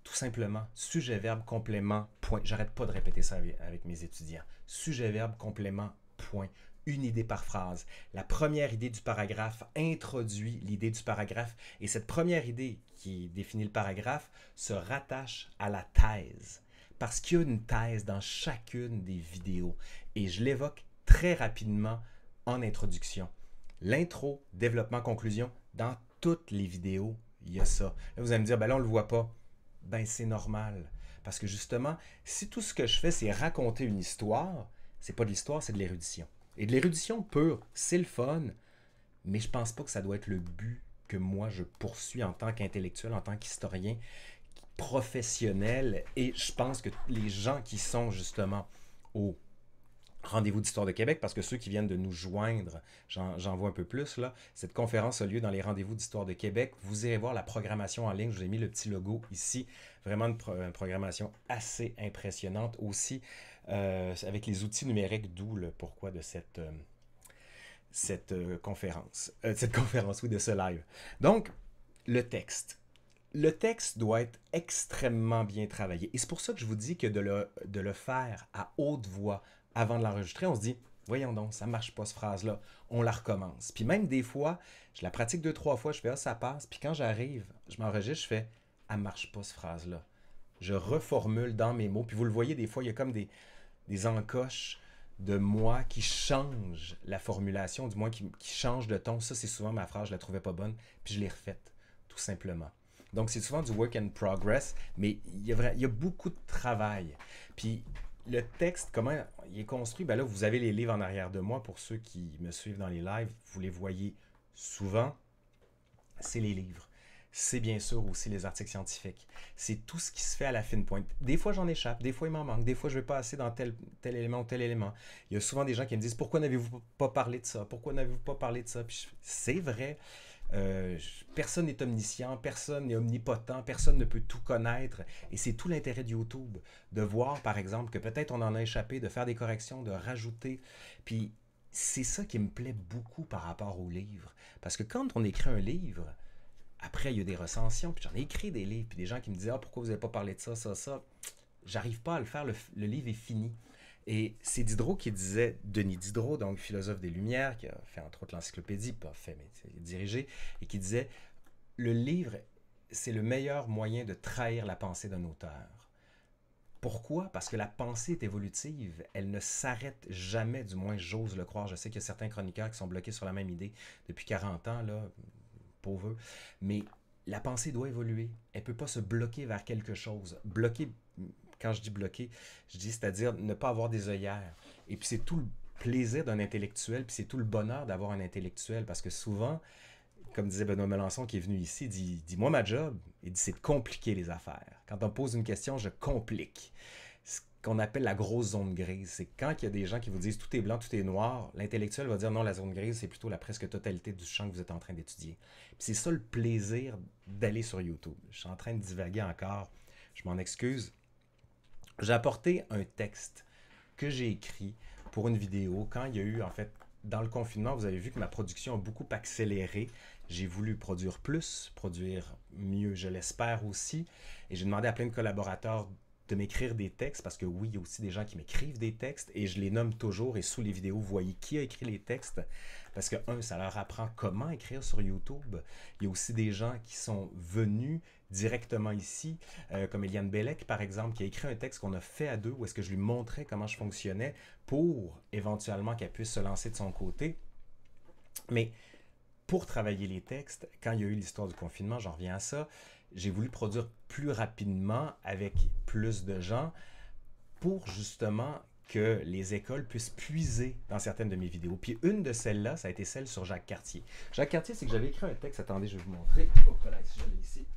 Tout simplement, sujet-verbe, complément, point. J'arrête pas de répéter ça avec mes étudiants. Sujet-verbe, complément, point. Une idée par phrase. La première idée du paragraphe introduit l'idée du paragraphe et cette première idée qui définit le paragraphe se rattache à la thèse parce qu'il y a une thèse dans chacune des vidéos et je l'évoque très rapidement en introduction. L'intro, développement, conclusion, dans toutes les vidéos, il y a ça. vous allez me dire, ben là, on le voit pas ben c'est normal. Parce que justement, si tout ce que je fais, c'est raconter une histoire, c'est pas de l'histoire, c'est de l'érudition. Et de l'érudition pure, c'est le fun, mais je pense pas que ça doit être le but que moi je poursuis en tant qu'intellectuel, en tant qu'historien professionnel. Et je pense que les gens qui sont justement au Rendez-vous d'Histoire de Québec, parce que ceux qui viennent de nous joindre, j'en vois un peu plus là, cette conférence a lieu dans les Rendez-vous d'Histoire de Québec. Vous irez voir la programmation en ligne, je vous ai mis le petit logo ici. Vraiment une, programmation assez impressionnante aussi, euh, avec les outils numériques, d'où le pourquoi de cette, euh, cette euh, conférence, cette conférence, oui, de ce live. Donc, le texte le texte doit être extrêmement bien travaillé. Et c'est pour ça que je vous dis que de le, faire à haute voix, avant de l'enregistrer, on se dit Voyons donc, ça marche pas cette phrase-là. On la recommence. Puis même des fois, je la pratique deux, trois fois, je fais Ah, ça passe. Puis quand j'arrive, je m'enregistre, je fais ça ah, marche pas cette phrase-là. Je reformule dans mes mots. Puis vous le voyez, des fois, il y a comme des, encoches de moi qui change la formulation, du moins qui, qui change de ton. Ça, c'est souvent ma phrase, je la trouvais pas bonne, puis je l'ai refaite, tout simplement. Donc, c'est souvent du work in progress, mais il y, a, il y a beaucoup de travail. Puis, le texte, comment il est construit? Ben là, vous avez les livres en arrière de moi. Pour ceux qui me suivent dans les lives, vous les voyez souvent. C'est les livres. C'est bien sûr aussi les articles scientifiques. C'est tout ce qui se fait à la fine pointe. Des fois, j'en échappe. Des fois, il m'en manque. Des fois, je ne vais pas assez dans tel, tel élément ou tel élément. Il y a souvent des gens qui me disent Pourquoi n'avez-vous pas parlé de ça Pourquoi n'avez-vous pas parlé de ça C'est vrai. Euh, personne n'est omniscient, personne n'est omnipotent, personne ne peut tout connaître. Et c'est tout l'intérêt de YouTube, de voir, par exemple, que peut-être on en a échappé, de faire des corrections, de rajouter. Puis c'est ça qui me plaît beaucoup par rapport au livre. Parce que quand on écrit un livre, après, il y a des recensions, puis j'en ai écrit des livres, puis des gens qui me disent Ah, pourquoi vous n'avez pas parlé de ça, ça, ça J'arrive pas à le faire, le livre est fini. Et c'est Diderot qui disait, Denis Diderot, donc philosophe des Lumières, qui a fait entre autres l'encyclopédie, pas fait, mais dirigé, et qui disait Le livre, c'est le meilleur moyen de trahir la pensée d'un auteur. Pourquoi Parce que la pensée est évolutive, elle ne s'arrête jamais, du moins j'ose le croire. Je sais qu'il y a certains chroniqueurs qui sont bloqués sur la même idée depuis 40 ans, là, pauvres, mais la pensée doit évoluer. Elle ne peut pas se bloquer vers quelque chose. Bloquer quand je dis bloqué, je dis c'est-à-dire ne pas avoir des œillères. Et puis c'est tout le plaisir d'un intellectuel, puis c'est tout le bonheur d'avoir un intellectuel, parce que souvent, comme disait Benoît Melançon qui est venu ici, dit, dit moi ma job, et dit c'est de compliquer les affaires. Quand on pose une question, je complique. Ce qu'on appelle la grosse zone grise, c'est quand il y a des gens qui vous disent tout est blanc, tout est noir, l'intellectuel va dire non, la zone grise, c'est plutôt la presque totalité du champ que vous êtes en train d'étudier. Puis C'est ça le plaisir d'aller sur YouTube. Je suis en train de divaguer encore, je m'en excuse. J'ai apporté un texte que j'ai écrit pour une vidéo quand il y a eu, en fait, dans le confinement, vous avez vu que ma production a beaucoup accéléré. J'ai voulu produire plus, produire mieux, je l'espère aussi. Et j'ai demandé à plein de collaborateurs de m'écrire des textes, parce que oui, il y a aussi des gens qui m'écrivent des textes, et je les nomme toujours, et sous les vidéos, vous voyez qui a écrit les textes, parce que, un, ça leur apprend comment écrire sur YouTube. Il y a aussi des gens qui sont venus, directement ici, euh, comme Eliane Bellec, par exemple, qui a écrit un texte qu'on a fait à deux, où est-ce que je lui montrais comment je fonctionnais pour éventuellement qu'elle puisse se lancer de son côté. Mais pour travailler les textes, quand il y a eu l'histoire du confinement, j'en reviens à ça, j'ai voulu produire plus rapidement avec plus de gens pour justement que les écoles puissent puiser dans certaines de mes vidéos. Puis une de celles-là, ça a été celle sur Jacques Cartier. Jacques Cartier, c'est que j'avais écrit un texte, attendez, je vais vous montrer. Oh, si je ici.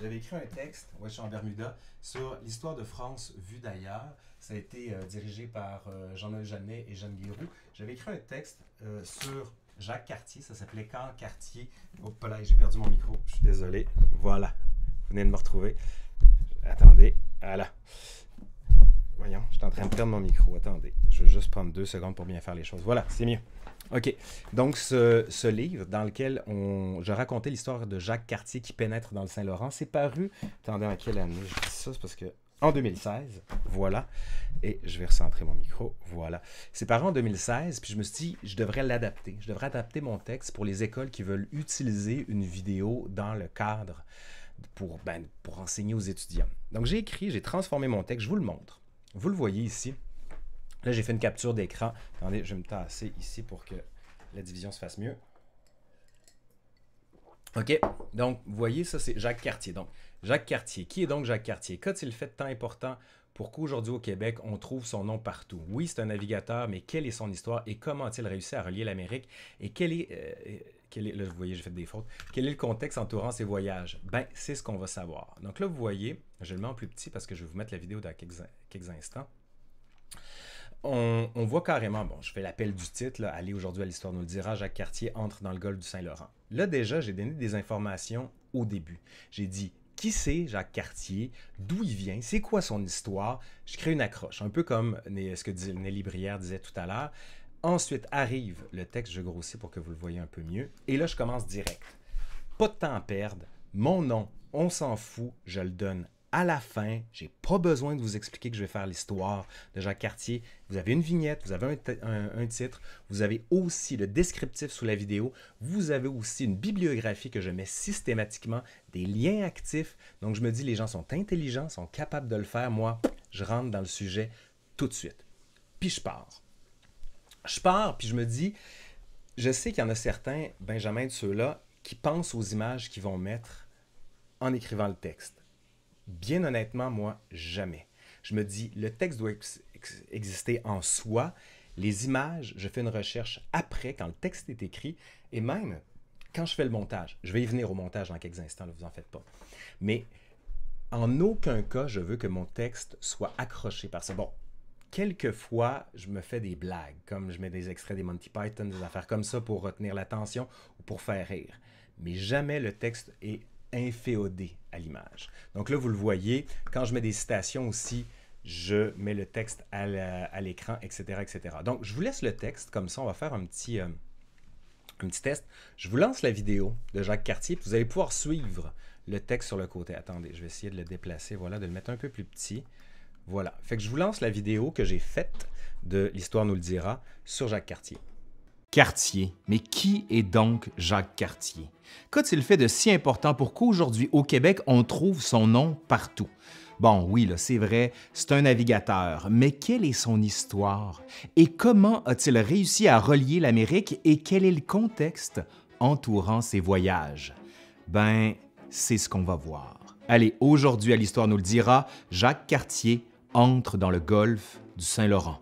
J'avais écrit un texte, ouais, je suis en Bermuda, sur l'histoire de France vue d'ailleurs. Ça a été euh, dirigé par euh, Jean-Noël Jeannet et Jeanne Guéroux. J'avais écrit un texte euh, sur Jacques Cartier, ça s'appelait Quand Cartier. Oh là, j'ai perdu mon micro, je suis désolé. Voilà, vous venez de me retrouver. Attendez, voilà. Voyons, je suis en train de perdre mon micro. Attendez, je vais juste prendre deux secondes pour bien faire les choses. Voilà, c'est mieux. OK. Donc, ce, ce, livre dans lequel on, je racontais l'histoire de Jacques Cartier qui pénètre dans le Saint-Laurent, c'est paru. Attendez, en quelle année je dis ça C'est parce que. En 2016, voilà. Et je vais recentrer mon micro, voilà. C'est paru en 2016, puis je me suis dit, je devrais l'adapter. Je devrais adapter mon texte pour les écoles qui veulent utiliser une vidéo dans le cadre pour, ben, pour enseigner aux étudiants. Donc, j'ai écrit, j'ai transformé mon texte, je vous le montre. Vous le voyez ici. Là, j'ai fait une capture d'écran. Attendez, je vais me tasser ici pour que la division se fasse mieux. OK. Donc, vous voyez, ça, c'est Jacques Cartier. Donc, Jacques Cartier. Qui est donc Jacques Cartier? Qu'a-t-il fait de tant important pour qu'aujourd'hui au Québec, on trouve son nom partout? Oui, c'est un navigateur, mais quelle est son histoire et comment a-t-il réussi à relier l'Amérique? Et quel est, euh, quel est. Là, vous voyez, j'ai fait des fautes. Quel est le contexte entourant ses voyages? Ben, c'est ce qu'on va savoir. Donc là, vous voyez, je le mets en plus petit parce que je vais vous mettre la vidéo dans quelques instants on, voit carrément, bon, je fais l'appel du titre, Aller aujourd'hui à l'histoire nous le dira, Jacques Cartier entre dans le golfe du Saint-Laurent. Là, déjà, j'ai donné des informations au début. J'ai dit qui c'est Jacques Cartier, d'où il vient, c'est quoi son histoire. Je crée une accroche, un peu comme ce que Nelly Brière disait tout à l'heure. Ensuite arrive le texte, je grossis pour que vous le voyez un peu mieux. Et là, je commence direct. Pas de temps à perdre, mon nom, on s'en fout, je le donne à la fin, j'ai pas besoin de vous expliquer que je vais faire l'histoire de Jacques Cartier. Vous avez une vignette, vous avez un, titre, vous avez aussi le descriptif sous la vidéo, vous avez aussi une bibliographie que je mets systématiquement, des liens actifs. Donc je me dis, les gens sont intelligents, sont capables de le faire. Moi, je rentre dans le sujet tout de suite. Puis je pars. Je pars, puis je me dis, je sais qu'il y en a certains, Benjamin de ceux-là, qui pensent aux images qu'ils vont mettre en écrivant le texte. Bien honnêtement, moi, jamais. Je me dis, le texte doit exister en soi. Les images, je fais une recherche après, quand le texte est écrit, et même quand je fais le montage. Je vais y venir au montage dans quelques instants, ne vous en faites pas. Mais en aucun cas, je veux que mon texte soit accroché par ça. Bon, quelquefois, je me fais des blagues, comme je mets des extraits des Monty Python, des affaires comme ça pour retenir l'attention ou pour faire rire. Mais jamais le texte est inféodé à l'image. Donc là, vous le voyez, quand je mets des citations aussi, je mets le texte à l'écran, etc., etc. Donc, je vous laisse le texte, comme ça, on va faire un petit, euh, test. Je vous lance la vidéo de Jacques Cartier, vous allez pouvoir suivre le texte sur le côté. Attendez, je vais essayer de le déplacer, voilà, de le mettre un peu plus petit. Voilà, fait que je vous lance la vidéo que j'ai faite de L'Histoire nous le dira sur Jacques Cartier. Cartier. Mais qui est donc Jacques Cartier? Qu'a-t-il fait de si important pour qu'aujourd'hui au Québec on trouve son nom partout? Bon, oui, c'est vrai, c'est un navigateur, mais quelle est son histoire? Et comment a-t-il réussi à relier l'Amérique et quel est le contexte entourant ses voyages? Ben, c'est ce qu'on va voir. Allez, aujourd'hui à l'Histoire nous le dira, Jacques Cartier entre dans le golfe du Saint-Laurent.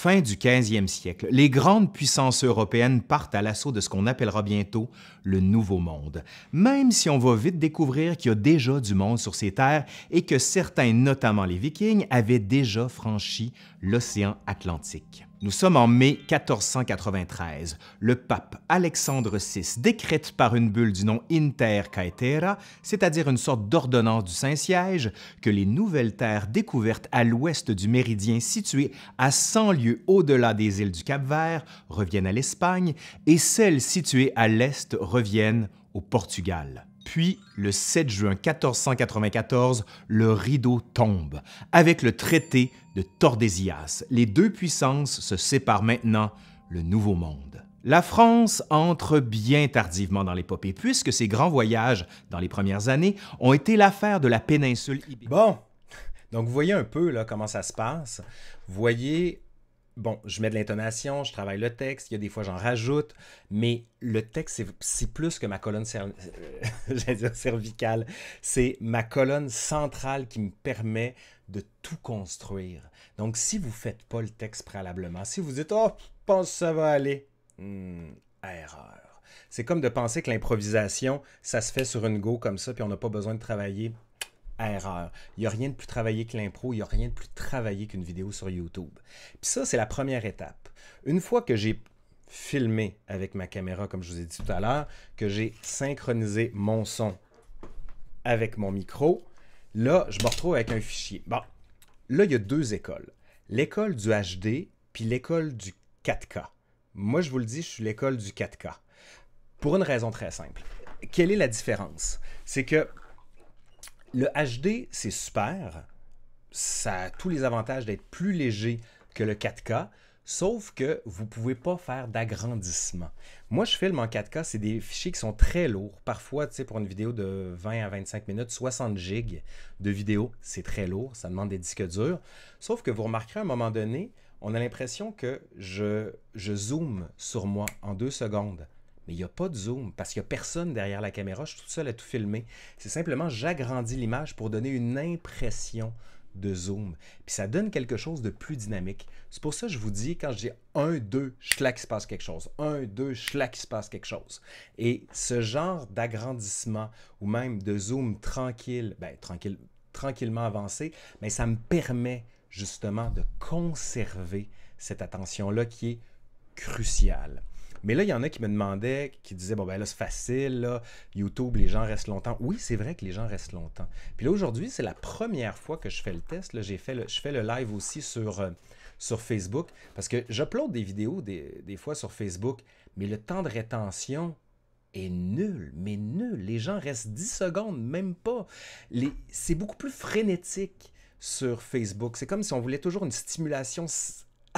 Fin du 15e siècle, les grandes puissances européennes partent à l'assaut de ce qu'on appellera bientôt le Nouveau Monde, même si on va vite découvrir qu'il y a déjà du monde sur ces terres et que certains, notamment les Vikings, avaient déjà franchi l'océan Atlantique. Nous sommes en mai 1493. Le pape Alexandre VI décrète par une bulle du nom Inter Caetera, c'est-à-dire une sorte d'ordonnance du Saint-Siège, que les nouvelles terres découvertes à l'ouest du méridien situé à 100 lieues au-delà des îles du Cap-Vert reviennent à l'Espagne et celles situées à l'est reviennent au Portugal. Puis, le 7 juin 1494, le rideau tombe avec le traité de Tordesillas. Les deux puissances se séparent maintenant, le Nouveau Monde. La France entre bien tardivement dans l'épopée, puisque ses grands voyages dans les premières années ont été l'affaire de la péninsule ibérique. Bon, donc vous voyez un peu là, comment ça se passe. Vous voyez, bon, je mets de l'intonation, je travaille le texte, il y a des fois j'en rajoute, mais le texte, c'est plus que ma colonne cervicale, c'est ma colonne centrale qui me permet de tout construire. Donc, si vous ne faites pas le texte préalablement, si vous dites Oh, je pense que ça va aller, hmm, erreur. C'est comme de penser que l'improvisation, ça se fait sur une go comme ça, puis on n'a pas besoin de travailler. Erreur. Il n'y a rien de plus travaillé que l'impro, il n'y a rien de plus travaillé qu'une vidéo sur YouTube. Puis ça, c'est la première étape. Une fois que j'ai filmé avec ma caméra, comme je vous ai dit tout à l'heure, que j'ai synchronisé mon son avec mon micro, là, je me retrouve avec un fichier. Bon, Là, il y a deux écoles. L'école du HD, puis l'école du 4K. Moi, je vous le dis, je suis l'école du 4K. Pour une raison très simple. Quelle est la différence? C'est que le HD, c'est super. Ça a tous les avantages d'être plus léger que le 4K, Sauf que vous ne pouvez pas faire d'agrandissement. Moi, je filme en 4K, c'est des fichiers qui sont très lourds. Parfois, tu sais, pour une vidéo de 20 à 25 minutes, 60 gigs de vidéo, c'est très lourd, ça demande des disques durs. Sauf que vous remarquerez à un moment donné, on a l'impression que je, je zoome sur moi en deux secondes. Mais il n'y a pas de zoom parce qu'il n'y a personne derrière la caméra, je suis tout seul à tout filmer. C'est simplement j'agrandis l'image pour donner une impression de zoom. Puis ça donne quelque chose de plus dynamique. C'est pour ça que je vous dis, quand je dis 1, 2, chlac, il se passe quelque chose. 1, 2, chlac, il se passe quelque chose. Et ce genre d'agrandissement ou même de zoom tranquille, ben, tranquille tranquillement avancé, mais ben, ça me permet justement de conserver cette attention-là qui est cruciale. Mais là, il y en a qui me demandaient, qui disaient, bon, ben là, c'est facile, YouTube, les gens restent longtemps. Oui, c'est vrai que les gens restent longtemps. Puis là, aujourd'hui, c'est la première fois que je fais le test. Là, j'ai fait je fais le live aussi sur, euh, sur Facebook, parce que j'upload des vidéos des, des fois sur Facebook, mais le temps de rétention, est nul, mais nul. Les gens restent 10 secondes, même pas. Les... C'est beaucoup plus frénétique sur Facebook. C'est comme si on voulait toujours une stimulation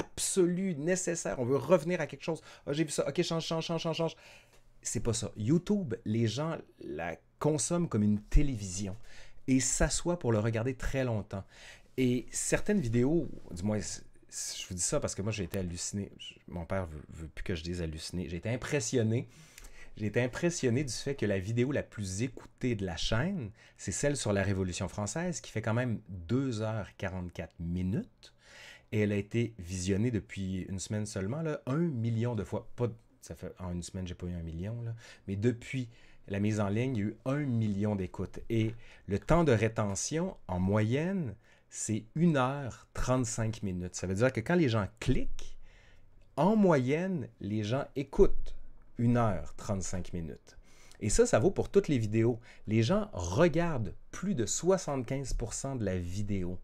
absolu, nécessaire. On veut revenir à quelque chose. Ah, j'ai vu ça. OK, change, change, change, change, change. C'est pas ça. YouTube, les gens la consomment comme une télévision et s'assoient pour le regarder très longtemps. Et certaines vidéos, du moins, je vous dis ça parce que moi, j'ai été halluciné. Mon père veut, veut plus que je dise halluciné. J'ai été impressionné. J'ai été impressionné du fait que la vidéo la plus écoutée de la chaîne, c'est celle sur la Révolution française, qui fait quand même 2h44 minutes et elle a été visionnée depuis une semaine seulement, là, un million de fois. Pas, ça fait en une semaine, j'ai pas eu un million, mais depuis la mise en ligne, il y a eu un million d'écoutes. Et le temps de rétention, en moyenne, c'est 1h35 minutes. Ça veut dire que quand les gens cliquent, en moyenne, les gens écoutent 1h35 minutes. Et ça, ça vaut pour toutes les vidéos. Les gens regardent plus de 75% de la vidéo.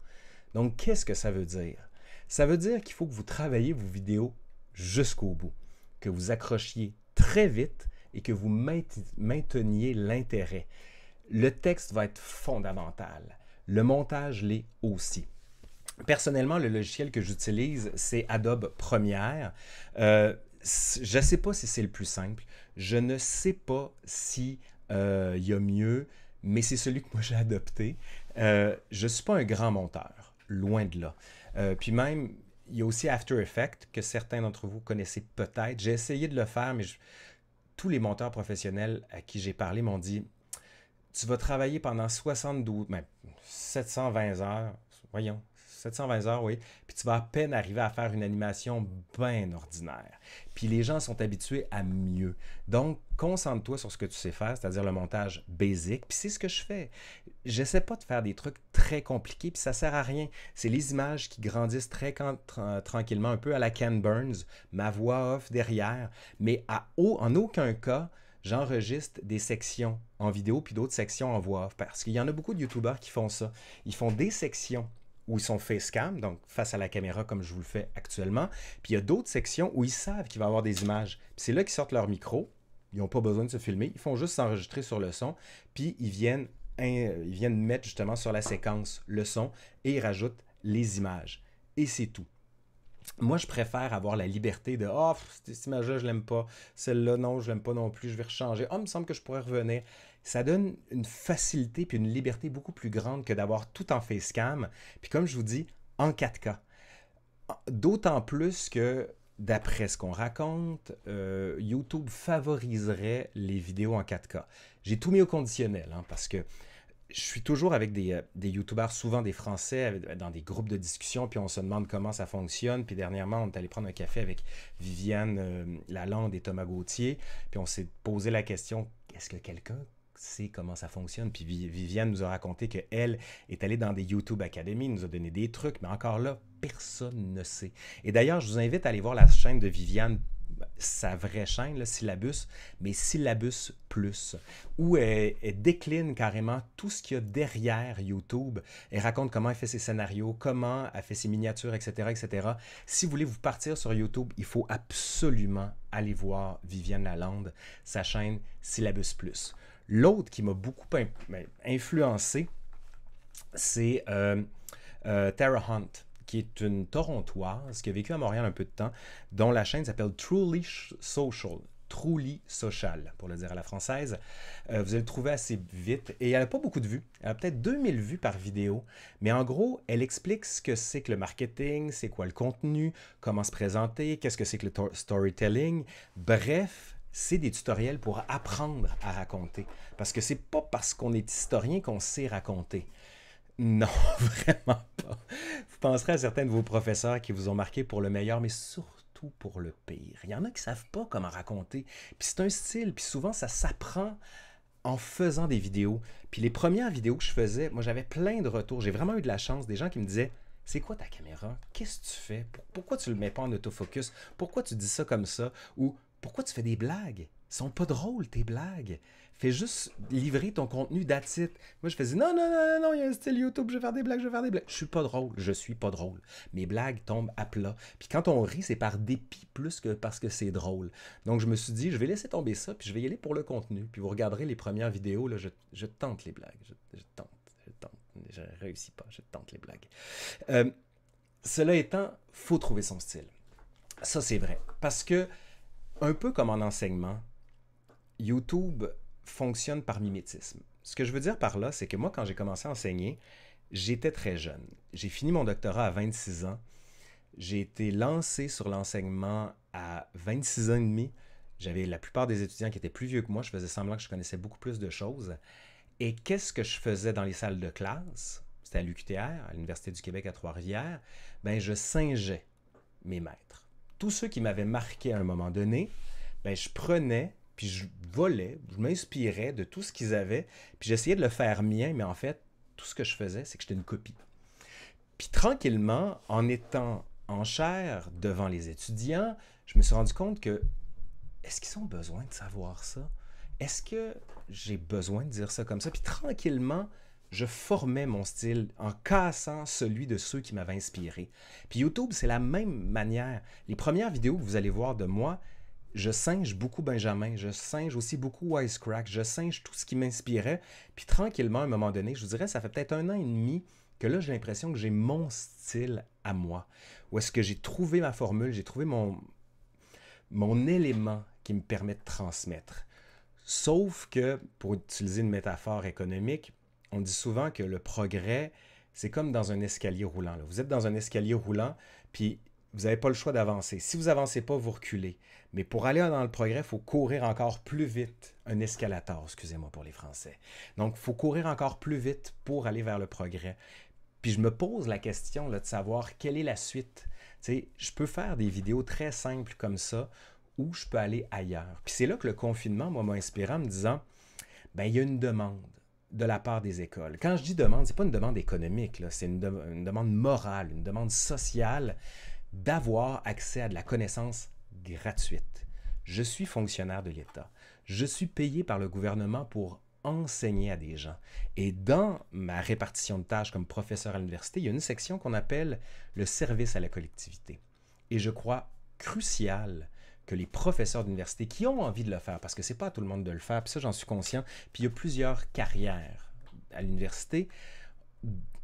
Donc, qu'est-ce que ça veut dire? Ça veut dire qu'il faut que vous travaillez vos vidéos jusqu'au bout, que vous accrochiez très vite et que vous mainteniez l'intérêt. Le texte va être fondamental. Le montage l'est aussi. Personnellement, le logiciel que j'utilise, c'est Adobe Premiere. Euh, je ne sais pas si c'est le plus simple. Je ne sais pas s'il euh, y a mieux, mais c'est celui que moi j'ai adopté. Euh, je ne suis pas un grand monteur, loin de là. Euh, puis même, il y a aussi After Effects que certains d'entre vous connaissez peut-être. J'ai essayé de le faire, mais tous les monteurs professionnels à qui j'ai parlé m'ont dit tu vas travailler pendant 72, 720 ben, heures, voyons, 720 heures, oui. Puis tu vas à peine arriver à faire une animation bien ordinaire. Puis les gens sont habitués à mieux. Donc, concentre-toi sur ce que tu sais faire, c'est-à-dire le montage basique. Puis c'est ce que je fais. J'essaie pas de faire des trucs très compliqués, puis ça sert à rien. C'est les images qui grandissent très tranquillement, un peu à la Ken Burns, ma voix off derrière. Mais à haut, en aucun cas, j'enregistre des sections en vidéo puis d'autres sections en voix off parce qu'il y en a beaucoup de Youtubers qui font ça. Ils font des sections où ils sont face cam, donc face à la caméra comme je vous le fais actuellement. Puis il y a d'autres sections où ils savent qu'il va y avoir des images. Puis c'est là qu'ils sortent leur micro. Ils n'ont pas besoin de se filmer. Ils font juste s'enregistrer sur le son. Puis ils viennent, ils viennent mettre justement sur la séquence le son et ils rajoutent les images. Et c'est tout. Moi, je préfère avoir la liberté de Ah, cette image-là, je l'aime pas. Celle-là, non, je l'aime pas non plus. Je vais rechanger. Ah, il me semble que je pourrais revenir ça donne une facilité puis une liberté beaucoup plus grande que d'avoir tout en facecam. Puis comme je vous dis, en 4K. D'autant plus que, d'après ce qu'on raconte, euh, YouTube favoriserait les vidéos en 4K. J'ai tout mis au conditionnel, hein, parce que je suis toujours avec des, euh, des youtubeurs, souvent des Français, dans des groupes de discussion, puis on se demande comment ça fonctionne. Puis dernièrement, on est allé prendre un café avec Viviane euh, Lalande et Thomas Gauthier, puis on s'est posé la question est-ce que quelqu'un sait comment ça fonctionne. Puis Viviane nous a raconté qu'elle est allée dans des YouTube Academy, nous a donné des trucs, mais encore là, personne ne sait. Et d'ailleurs, je vous invite à aller voir la chaîne de Viviane sa vraie chaîne, Syllabus, mais Syllabus Plus, où elle, décline carrément tout ce qu'il y a derrière YouTube. Elle raconte comment elle fait ses scénarios, comment elle fait ses miniatures, etc., etc. Si vous voulez vous partir sur YouTube, il faut absolument aller voir Viviane Lalande, sa chaîne Syllabus Plus. L'autre qui m'a beaucoup ben, influencé, c'est euh, euh, Tara Hunt, qui est une Torontoise qui a vécu à Montréal un peu de temps, dont la chaîne s'appelle Truly Social. Truly Social, pour le dire à la française. Euh, vous allez le trouver assez vite. Et elle n'a pas beaucoup de vues. Elle a peut-être 2000 vues par vidéo. Mais en gros, elle explique ce que c'est que le marketing, c'est quoi le contenu, comment se présenter, qu'est-ce que c'est que le storytelling. Bref, c'est des tutoriels pour apprendre à raconter. Parce que c'est pas parce qu'on est historien qu'on sait raconter. Non, vraiment pas. Vous penserez à certains de vos professeurs qui vous ont marqué pour le meilleur, mais surtout pour le pire. Il y en a qui savent pas comment raconter. Puis c'est un style, puis souvent ça s'apprend en faisant des vidéos. Puis les premières vidéos que je faisais, moi j'avais plein de retours. J'ai vraiment eu de la chance, des gens qui me disaient c'est quoi ta caméra? Qu'est-ce que tu fais? Pourquoi tu le mets pas en autofocus? Pourquoi tu dis ça comme ça? Ou pourquoi tu fais des blagues? sont pas drôles, tes blagues. Fais juste livrer ton contenu d'attitude. Moi, je faisais non, non, non, non, il y a un style YouTube, je vais faire des blagues, je vais faire des blagues. Je suis pas drôle, je suis pas drôle. Mes blagues tombent à plat. Puis quand on rit, c'est par dépit plus que parce que c'est drôle. Donc, je me suis dit, je vais laisser tomber ça, puis je vais y aller pour le contenu. Puis vous regarderez les premières vidéos, là, je, tente les blagues. Je, je, tente, je tente. Je réussis pas, je tente les blagues. Euh, cela étant, faut trouver son style. Ça, c'est vrai. Parce que un peu comme en enseignement, YouTube fonctionne par mimétisme. Ce que je veux dire par là, c'est que moi, quand j'ai commencé à enseigner, j'étais très jeune. J'ai fini mon doctorat à 26 ans. J'ai été lancé sur l'enseignement à 26 ans et demi. J'avais la plupart des étudiants qui étaient plus vieux que moi. Je faisais semblant que je connaissais beaucoup plus de choses. Et qu'est-ce que je faisais dans les salles de classe? C'était à l'UQTR, à l'Université du Québec à Trois-Rivières. Ben, je singeais mes maîtres tous ceux qui m'avaient marqué à un moment donné, ben, je prenais, puis je volais, je m'inspirais de tout ce qu'ils avaient, puis j'essayais de le faire mien, mais en fait, tout ce que je faisais, c'est que j'étais une copie. Puis tranquillement, en étant en chair devant les étudiants, je me suis rendu compte que est-ce qu'ils ont besoin de savoir ça? Est-ce que j'ai besoin de dire ça comme ça? Puis tranquillement, je formais mon style en cassant celui de ceux qui m'avaient inspiré. Puis YouTube, c'est la même manière. Les premières vidéos que vous allez voir de moi, je singe beaucoup Benjamin, je singe aussi beaucoup Wisecrack, je singe tout ce qui m'inspirait. Puis tranquillement, à un moment donné, je vous dirais, ça fait peut-être un an et demi que là, j'ai l'impression que j'ai mon style à moi. Ou est-ce que j'ai trouvé ma formule, j'ai trouvé mon, mon élément qui me permet de transmettre. Sauf que, pour utiliser une métaphore économique, on dit souvent que le progrès, c'est comme dans un escalier roulant. Vous êtes dans un escalier roulant, puis vous n'avez pas le choix d'avancer. Si vous avancez pas, vous reculez. Mais pour aller dans le progrès, il faut courir encore plus vite. Un escalator, excusez-moi pour les Français. Donc, il faut courir encore plus vite pour aller vers le progrès. Puis je me pose la question là, de savoir quelle est la suite. Tu je peux faire des vidéos très simples comme ça ou je peux aller ailleurs. Puis c'est là que le confinement, moi, m'a inspiré en me disant, ben il y a une demande de la part des écoles. Quand je dis demande, ce n'est pas une demande économique, c'est une, demande morale, une demande sociale d'avoir accès à de la connaissance gratuite. Je suis fonctionnaire de l'État. Je suis payé par le gouvernement pour enseigner à des gens. Et dans ma répartition de tâches comme professeur à l'université, il y a une section qu'on appelle le service à la collectivité. Et je crois crucial que les professeurs d'université qui ont envie de le faire, parce que c'est pas tout le monde de le faire, puis ça j'en suis conscient, puis il y a plusieurs carrières à l'université,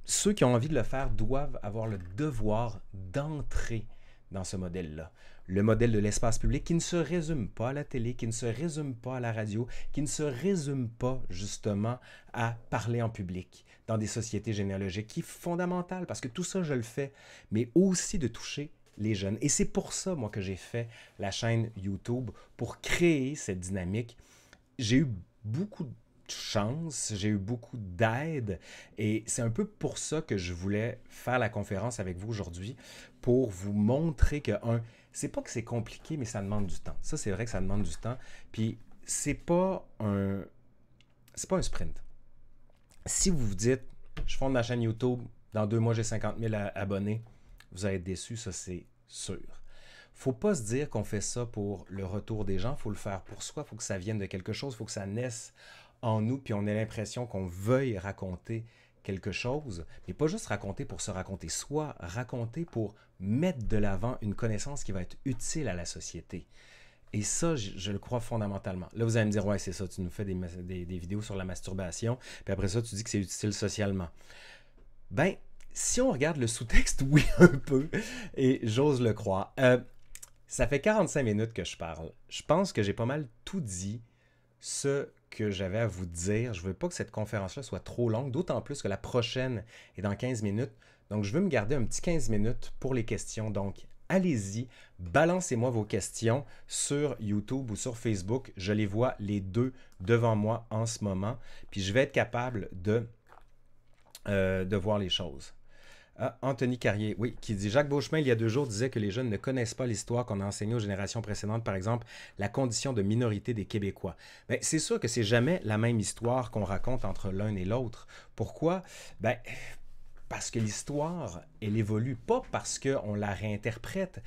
ceux qui ont envie de le faire doivent avoir le devoir d'entrer dans ce modèle-là. Le modèle de l'espace public qui ne se résume pas à la télé, qui ne se résume pas à la radio, qui ne se résume pas justement à parler en public dans des sociétés généalogiques, qui est fondamental parce que tout ça, je le fais, mais aussi de toucher les jeunes. Et c'est pour ça, moi, que j'ai fait la chaîne YouTube, pour créer cette dynamique. J'ai eu beaucoup de chance, j'ai eu beaucoup d'aide et c'est un peu pour ça que je voulais faire la conférence avec vous aujourd'hui pour vous montrer que un c'est pas que c'est compliqué mais ça demande du temps. Ça c'est vrai que ça demande du temps puis c'est pas un c'est pas un sprint. Si vous vous dites je fonde ma chaîne YouTube, dans deux mois j'ai 50 000 abonnés, vous allez être déçu, ça c'est sûr. Faut pas se dire qu'on fait ça pour le retour des gens, faut le faire pour soi, faut que ça vienne de quelque chose, faut que ça naisse en nous, puis on ait l'impression qu'on veuille raconter quelque chose, mais pas juste raconter pour se raconter soit raconter pour mettre de l'avant une connaissance qui va être utile à la société. Et ça, je, le crois fondamentalement. Là, vous allez me dire, ouais, c'est ça, tu nous fais des, vidéos sur la masturbation, puis après ça, tu dis que c'est utile socialement. Ben, si on regarde le sous-texte, oui, un peu, et j'ose le croire. Euh, ça fait 45 minutes que je parle. Je pense que j'ai pas mal tout dit ce que j'avais à vous dire. Je veux pas que cette conférence-là soit trop longue, d'autant plus que la prochaine est dans 15 minutes. Donc, je veux me garder un petit 15 minutes pour les questions. Donc, allez-y, balancez-moi vos questions sur YouTube ou sur Facebook. Je les vois les deux devant moi en ce moment. Puis, je vais être capable de, euh, de voir les choses. Anthony Carrier, oui, qui dit Jacques Beauchemin, il y a deux jours, disait que les jeunes ne connaissent pas l'histoire qu'on a enseignée aux générations précédentes, par exemple, la condition de minorité des Québécois. Mais ben, c'est sûr que c'est jamais la même histoire qu'on raconte entre l'un et l'autre. Pourquoi Ben, parce que l'histoire, elle évolue, pas parce qu'on la réinterprète,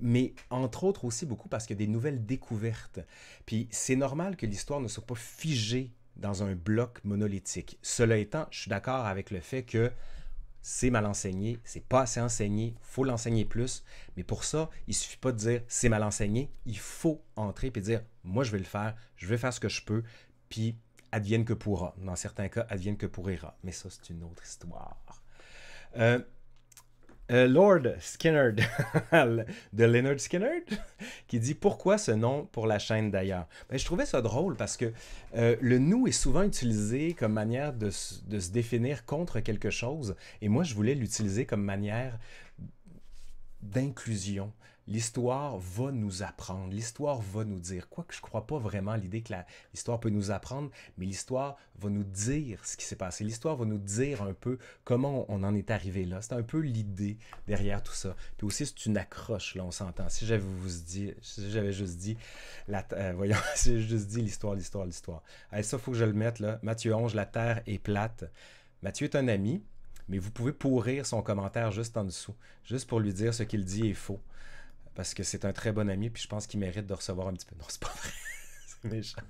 mais entre autres aussi beaucoup parce qu'il y a des nouvelles découvertes. Puis c'est normal que l'histoire ne soit pas figée dans un bloc monolithique. Cela étant, je suis d'accord avec le fait que c'est mal enseigné, c'est pas assez enseigné, faut l'enseigner plus. Mais pour ça, il suffit pas de dire c'est mal enseigné, il faut entrer et dire moi je vais le faire, je vais faire ce que je peux, puis advienne que pourra. Dans certains cas, advienne que pourra. Mais ça, c'est une autre histoire. Euh, euh, Lord Skinner de Leonard Skinner qui dit pourquoi ce nom pour la chaîne d'ailleurs. Ben, je trouvais ça drôle parce que euh, le nous est souvent utilisé comme manière de, se définir contre quelque chose et moi je voulais l'utiliser comme manière d'inclusion l'histoire va nous apprendre, l'histoire va nous dire. Quoique je ne crois pas vraiment l'idée que l'histoire peut nous apprendre, mais l'histoire va nous dire ce qui s'est passé. L'histoire va nous dire un peu comment on, en est arrivé là. C'est un peu l'idée derrière tout ça. Puis aussi, c'est une accroche, là, on s'entend. Si j'avais vous dit, j'avais juste dit, la, euh, voyons, juste dit l'histoire, l'histoire, l'histoire. Allez, ça, faut que je le mette, là. Mathieu 11, la terre est plate. Mathieu est un ami, mais vous pouvez pourrir son commentaire juste en dessous, juste pour lui dire ce qu'il dit est faux parce que c'est un très bon ami, puis je pense qu'il mérite de recevoir un petit peu. Non, c'est pas vrai, c'est méchant.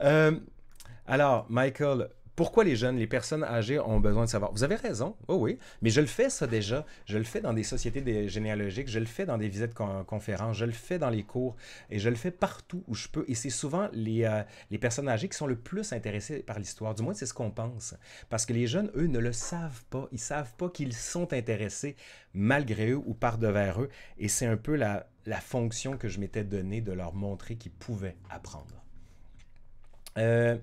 Euh, alors, Michael pourquoi les jeunes, les personnes âgées ont besoin de savoir. Vous avez raison, oh oui, mais je le fais ça déjà. Je le fais dans des sociétés généalogiques, je le fais dans des visites de conférences, je le fais dans les cours et je le fais partout où je peux. Et c'est souvent les, euh, les personnes âgées qui sont le plus intéressées par l'histoire. Du moins, c'est ce qu'on pense. Parce que les jeunes, eux, ne le savent pas. Ils savent pas qu'ils sont intéressés malgré eux ou par devers eux. Et c'est un peu la, la fonction que je m'étais donnée de leur montrer qu'ils pouvaient apprendre. Euh,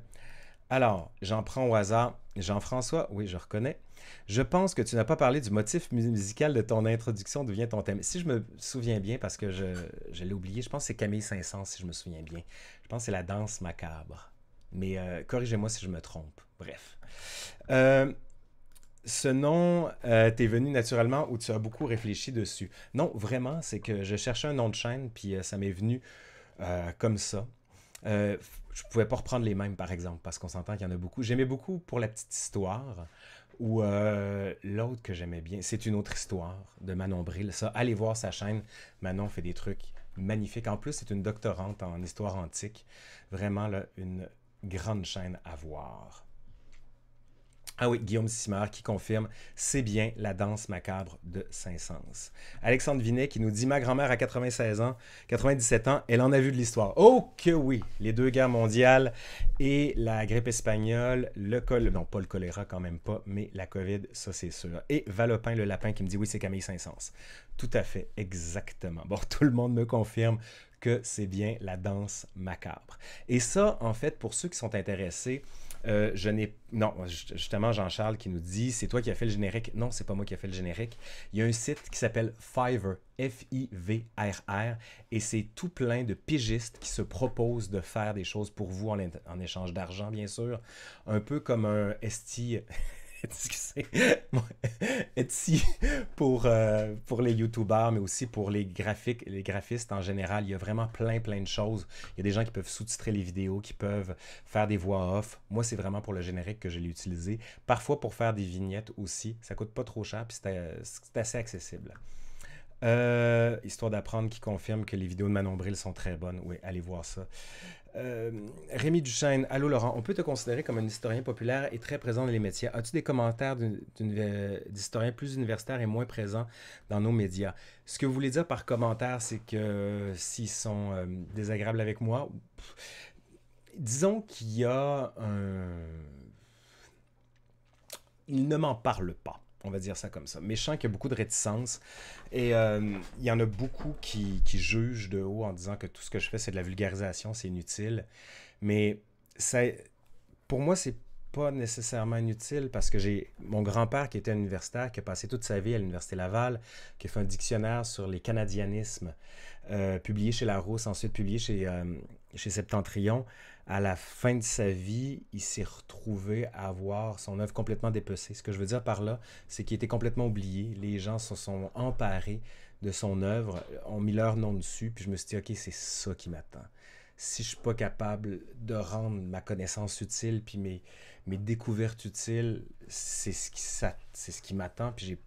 alors, j'en prends au hasard. Jean-François, oui, je reconnais. Je pense que tu n'as pas parlé du motif musical de ton introduction vient ton thème. Si je me souviens bien, parce que je, l'ai oublié, je pense que c'est Camille saint si je me souviens bien. Je pense que c'est la danse macabre. Mais euh, corrigez-moi si je me trompe. Bref. Euh, ce nom euh, t'es venu naturellement ou tu as beaucoup réfléchi dessus? Non, vraiment, c'est que je cherchais un nom de chaîne, puis ça m'est venu comme ça je pouvais pas reprendre les mêmes, par exemple, parce qu'on s'entend qu'il y en a beaucoup. J'aimais beaucoup pour la petite histoire, ou euh, l'autre que j'aimais bien, c'est une autre histoire de Manon Bril. Ça, allez voir sa chaîne. Manon fait des trucs magnifiques. En plus, c'est une doctorante en histoire antique. Vraiment, là, une grande chaîne à voir. Ah oui, Guillaume Simard qui confirme, c'est bien la danse macabre de Saint-Saëns. Alexandre Vinet qui nous dit Ma grand-mère a 96 ans, 97 ans, elle en a vu de l'histoire. Oh que oui Les deux guerres mondiales et la grippe espagnole, le col, non pas le choléra quand même pas, mais la COVID, ça c'est sûr. Et Valopin le lapin qui me dit Oui, c'est Camille Saint-Saëns. Tout à fait, exactement. Bon, tout le monde me confirme que c'est bien la danse macabre. Et ça, en fait, pour ceux qui sont intéressés, euh, je n'ai. Non, justement, Jean-Charles qui nous dit c'est toi qui as fait le générique. Non, c'est pas moi qui a fait le générique. Il y a un site qui s'appelle Fiverr, F-I-V-R-R, et c'est tout plein de pigistes qui se proposent de faire des choses pour vous en, en échange d'argent, bien sûr. Un peu comme un STI excusez, Etsy pour, euh, pour les youtubeurs, mais aussi pour les graphiques, les graphistes en général. Il y a vraiment plein, plein de choses. Il y a des gens qui peuvent sous-titrer les vidéos, qui peuvent faire des voix off. Moi, c'est vraiment pour le générique que je l'ai utilisé. Parfois pour faire des vignettes aussi. Ça coûte pas trop cher, puis c'est assez accessible. Euh, histoire d'apprendre qui confirme que les vidéos de Manon Bril sont très bonnes. Oui, allez voir ça. Euh, Rémi Duchesne, allô Laurent, on peut te considérer comme un historien populaire et très présent dans les médias. As-tu des commentaires d'historiens plus universitaires et moins présents dans nos médias? Ce que vous voulez dire par commentaire, c'est que euh, s'ils sont euh, désagréables avec moi, disons qu'il y a un... Il ne m'en parle pas. On va dire ça comme ça. méchant qui a beaucoup de réticence Et euh, il y en a beaucoup qui, jugent de haut en disant que tout ce que je fais, c'est de la vulgarisation, c'est inutile. Mais ça, pour moi, c'est pas nécessairement inutile parce que j'ai mon grand-père qui était universitaire, qui a passé toute sa vie à l'Université Laval, qui a fait un dictionnaire sur les canadianismes, euh, publié chez Larousse, ensuite publié chez, euh, chez Septentrion. À la fin de sa vie, il s'est retrouvé à avoir son œuvre complètement dépecée. Ce que je veux dire par là, c'est qu'il était complètement oublié. Les gens se sont emparés de son œuvre, ont mis leur nom dessus, puis je me suis dit, OK, c'est ça qui m'attend si je suis pas capable de rendre ma connaissance utile puis mes, mes découvertes utiles, c'est ce qui c'est ce qui m'attend puis j'ai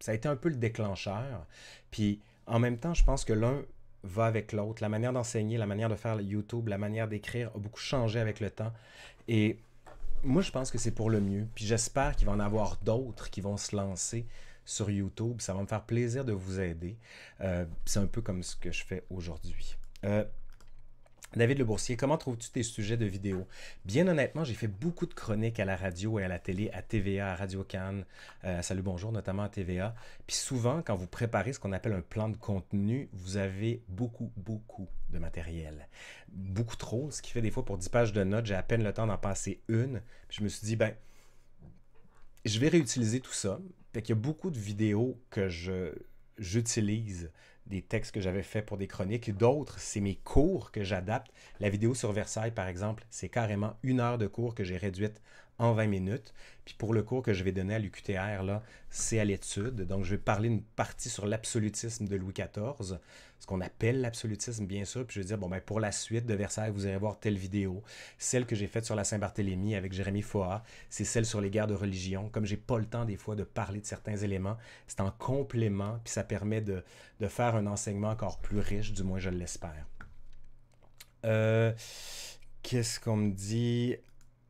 ça a été un peu le déclencheur. Puis en même temps, je pense que l'un va avec l'autre. La manière d'enseigner, la manière de faire YouTube, la manière d'écrire a beaucoup changé avec le temps et moi je pense que c'est pour le mieux. Puis j'espère qu'il va en avoir d'autres qui vont se lancer sur YouTube. Ça va me faire plaisir de vous aider. Euh, c'est un peu comme ce que je fais aujourd'hui. Euh, David Le Boursier, comment trouves-tu tes sujets de vidéo? Bien honnêtement, j'ai fait beaucoup de chroniques à la radio et à la télé, à TVA, à Radio Cannes, euh, Salut Bonjour, notamment à TVA. Puis souvent, quand vous préparez ce qu'on appelle un plan de contenu, vous avez beaucoup, beaucoup de matériel. Beaucoup trop, ce qui fait des fois pour 10 pages de notes, j'ai à peine le temps d'en passer une. Puis je me suis dit, ben, je vais réutiliser tout ça. Fait qu'il y a beaucoup de vidéos que je j'utilise des textes que j'avais faits pour des chroniques. D'autres, c'est mes cours que j'adapte. La vidéo sur Versailles, par exemple, c'est carrément une heure de cours que j'ai réduite en 20 minutes. Puis pour le cours que je vais donner à l'UQTR, là, c'est à l'étude. Donc, je vais parler une partie sur l'absolutisme de Louis XIV ce qu'on appelle l'absolutisme, bien sûr. Puis je vais dire, bon, ben, pour la suite de Versailles, vous allez voir telle vidéo. Celle que j'ai faite sur la Saint-Barthélemy avec Jérémy Foa, c'est celle sur les guerres de religion. Comme j'ai pas le temps des fois de parler de certains éléments, c'est en complément, puis ça permet de, faire un enseignement encore plus riche, du moins je l'espère. Euh, qu'est-ce qu'on me dit